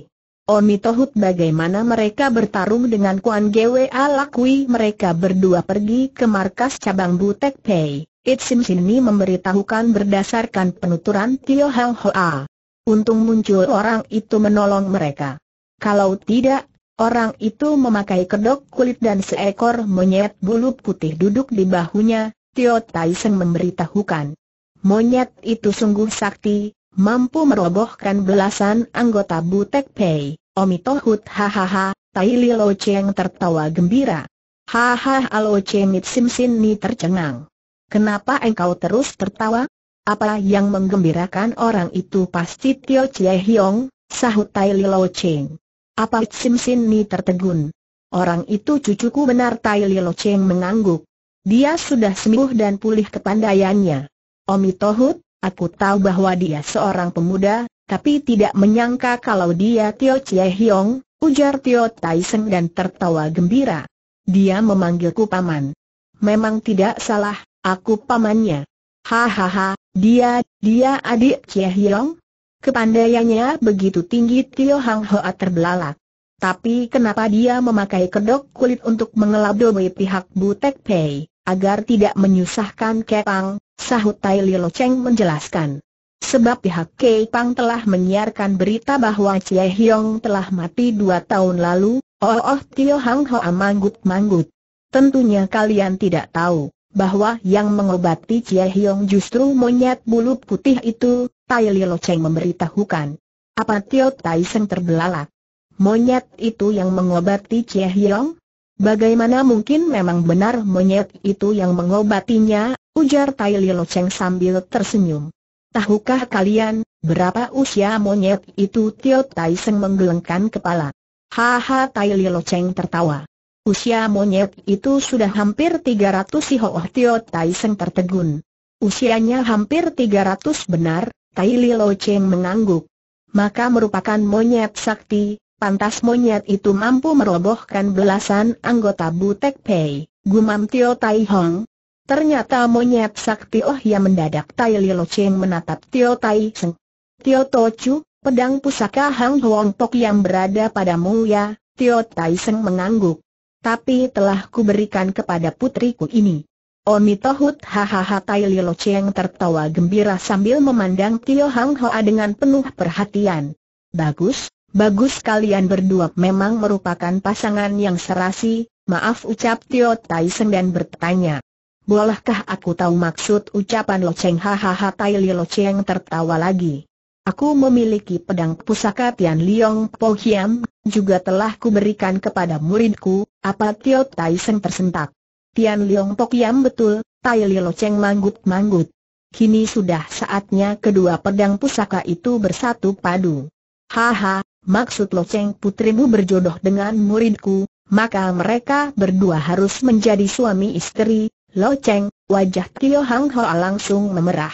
Oni Tohut bagaimana mereka bertarung dengan Kuan Gwe Alakui mereka berdua pergi ke markas cabang Butek Pei. It Sini memberitahukan berdasarkan penuturan Tio Hang Hoa. Untung muncul orang itu menolong mereka. Kalau tidak, orang itu memakai kedok kulit dan seekor monyet bulu putih duduk di bahunya, Tio Seng memberitahukan. Monyet itu sungguh sakti, mampu merobohkan belasan anggota Butek Pei. Omi Tohut hahaha, Tai Li Lo Cheng tertawa gembira. Hahaha Lo Cheng Mit Sim Sin Ni tercengang. Kenapa engkau terus tertawa? Apa yang menggembirakan orang itu pasti Tio Chie Hiong, sahut Tai Li Lo Cheng. Apa Sim Sin Ni tertegun? Orang itu cucuku benar Tai Li Lo Cheng mengangguk. Dia sudah sembuh dan pulih kepandaiannya. Omi Tohut, Aku tahu bahwa dia seorang pemuda, tapi tidak menyangka kalau dia Tio Chie Hiong, ujar Tio Tai Seng dan tertawa gembira. Dia memanggilku paman. Memang tidak salah, aku pamannya. Hahaha, dia, dia adik Chie Hiong? Kepandaiannya begitu tinggi Tio Hang Hoa terbelalak. Tapi kenapa dia memakai kedok kulit untuk mengelabui pihak Butek Pei, agar tidak menyusahkan Kepang, sahut Tai Lilo Cheng menjelaskan. Sebab pihak Kei Pang telah menyiarkan berita bahwa Chie Hyong telah mati dua tahun lalu, Oh Oh Tio Hang Hoa manggut-manggut. Tentunya kalian tidak tahu, bahwa yang mengobati Chie Hyong justru monyet bulu putih itu, Tai Lilo Cheng memberitahukan. Apa Tio Tai Seng terbelalak? Monyet itu yang mengobati Chie Hyong? Bagaimana mungkin memang benar monyet itu yang mengobatinya, ujar Tai Lo Cheng sambil tersenyum. Tahukah kalian, berapa usia monyet itu Tio Tai Seng menggelengkan kepala. Haha Tai Lo Cheng tertawa. Usia monyet itu sudah hampir 300 si Ho'oh Tio Tai Seng tertegun. Usianya hampir 300 benar, Tai Lo Cheng mengangguk. Maka merupakan monyet sakti, Pantas monyet itu mampu merobohkan belasan anggota Butek Pei, gumam Tio Tai Hong. Ternyata monyet sakti Oh ya mendadak Tai Lo Cheng menatap Tio Tai Seng. Tio To Chu, pedang pusaka Hang Huang Tok yang berada padamu ya, Tio Tai Seng mengangguk. Tapi telah kuberikan kepada putriku ini. Omi oh Tohut hahaha Tai Lo Cheng tertawa gembira sambil memandang Tio Hang Hoa dengan penuh perhatian. Bagus, Bagus kalian berdua memang merupakan pasangan yang serasi, maaf ucap Tio Taisen dan bertanya. Bolehkah aku tahu maksud ucapan Lo Cheng hahaha Tai Li Lo Cheng tertawa lagi. Aku memiliki pedang pusaka Tian Liong Po Hiam, juga telah kuberikan kepada muridku, apa Tio Taisen tersentak. Tian Liong Po Hiam betul, Tai Li Lo Cheng manggut-manggut. Kini sudah saatnya kedua pedang pusaka itu bersatu padu. Haha, maksud lo Cheng putrimu berjodoh dengan muridku, maka mereka berdua harus menjadi suami istri, Lo Cheng, wajah Tio Hang Hoa langsung memerah.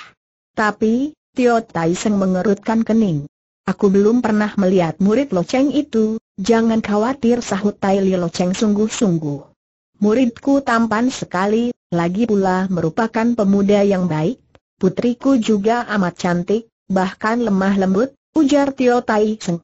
Tapi, Tio Tai Seng mengerutkan kening. Aku belum pernah melihat murid lo Cheng itu, jangan khawatir sahut Tai Li Cheng sungguh-sungguh. Muridku tampan sekali, lagi pula merupakan pemuda yang baik, putriku juga amat cantik, bahkan lemah lembut, ujar Tio Tai Seng.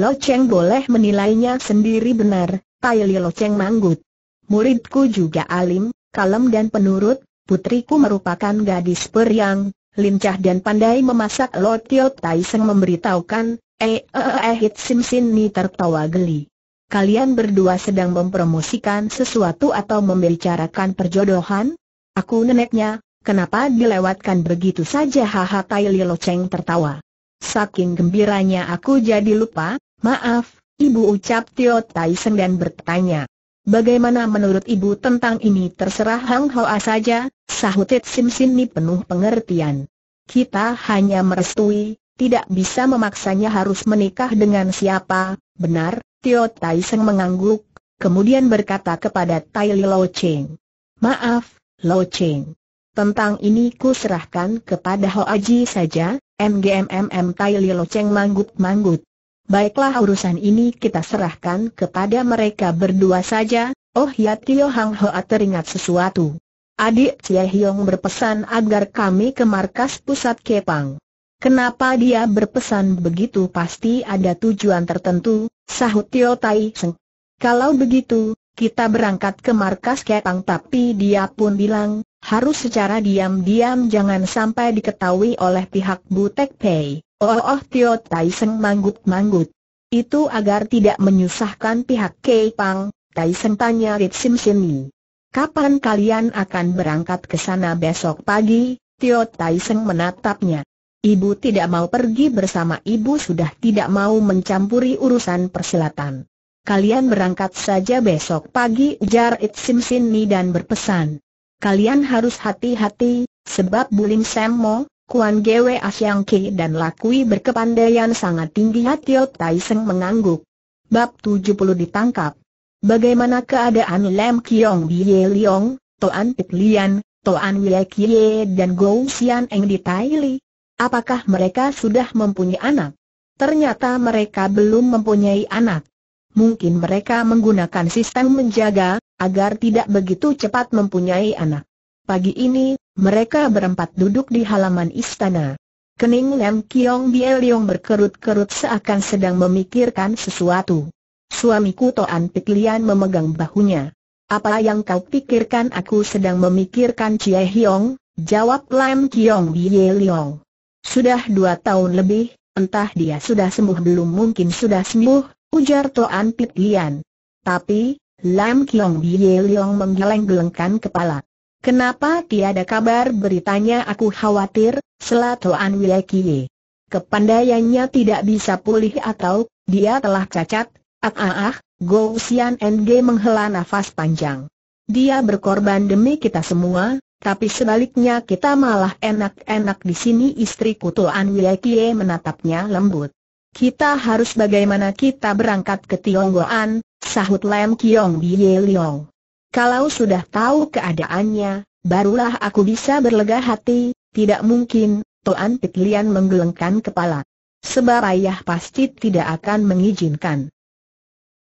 Lo Cheng boleh menilainya sendiri benar, Tai Li Lo Cheng manggut. Muridku juga alim, kalem dan penurut, putriku merupakan gadis periang, lincah dan pandai memasak Lo Tio Tai Seng memberitahukan, eh, eh eh eh hit Sim Sin Ni tertawa geli. Kalian berdua sedang mempromosikan sesuatu atau membicarakan perjodohan? Aku neneknya, kenapa dilewatkan begitu saja haha Tai Li Lo Cheng tertawa. Saking gembiranya aku jadi lupa, maaf, ibu ucap Tio Seng dan bertanya. Bagaimana menurut ibu tentang ini terserah Hang Hoa saja, sahut Sim Sini penuh pengertian. Kita hanya merestui, tidak bisa memaksanya harus menikah dengan siapa, benar, Tio Seng mengangguk, kemudian berkata kepada Tai Lo Cheng. Maaf, Lo Cheng. Tentang ini ku serahkan kepada Ho Aji saja, MGMMM Tai Lo Cheng manggut-manggut. Baiklah urusan ini kita serahkan kepada mereka berdua saja, Oh ya Tio Hang Hoa teringat sesuatu. Adik Cie Hiong berpesan agar kami ke markas pusat Kepang. Kenapa dia berpesan begitu pasti ada tujuan tertentu, sahut Tio Tai Seng. Kalau begitu, kita berangkat ke markas Kepang tapi dia pun bilang, harus secara diam-diam jangan sampai diketahui oleh pihak Butek Pei. Oh, oh Tio Taiseng manggut-manggut. Itu agar tidak menyusahkan pihak Kei Pang, Tai tanya Rit Sim Kapan kalian akan berangkat ke sana besok pagi? Tio Taiseng menatapnya. Ibu tidak mau pergi bersama ibu sudah tidak mau mencampuri urusan persilatan. Kalian berangkat saja besok pagi ujar It Sim Ni dan berpesan kalian harus hati-hati, sebab Bulim Semmo, Kuan Gwe Asyang Ki dan Lakui berkepandaian sangat tinggi Hatio Tai Seng mengangguk. Bab 70 ditangkap. Bagaimana keadaan Lem Kiong Bie Liong, Toan Pit Lian, Toan Wile Kie dan Gou Sian Eng di Tai Li? Apakah mereka sudah mempunyai anak? Ternyata mereka belum mempunyai anak. Mungkin mereka menggunakan sistem menjaga, agar tidak begitu cepat mempunyai anak. Pagi ini, mereka berempat duduk di halaman istana. Kening Lam Kiong Bie Yong berkerut-kerut seakan sedang memikirkan sesuatu. Suamiku Toan Pik Lian memegang bahunya. Apa yang kau pikirkan aku sedang memikirkan Chie Hiong? Jawab Lam Kiong Bie Yong. Sudah dua tahun lebih, entah dia sudah sembuh belum mungkin sudah sembuh, ujar Toan Pik Lian. Tapi, Lam Kiong Bie Leong menggeleng-gelengkan kepala. Kenapa tiada kabar beritanya aku khawatir, Wie Kie. Kepandaiannya tidak bisa pulih atau, dia telah cacat, ah ah ah, Go Xian NG menghela nafas panjang. Dia berkorban demi kita semua, tapi sebaliknya kita malah enak-enak di sini istri kutu Wie Kie menatapnya lembut. Kita harus bagaimana kita berangkat ke Tionggoan, sahut Lam Kiong Bie Liong. Kalau sudah tahu keadaannya, barulah aku bisa berlega hati, tidak mungkin, Tuan Pitlian menggelengkan kepala. Sebab ayah pasti tidak akan mengizinkan.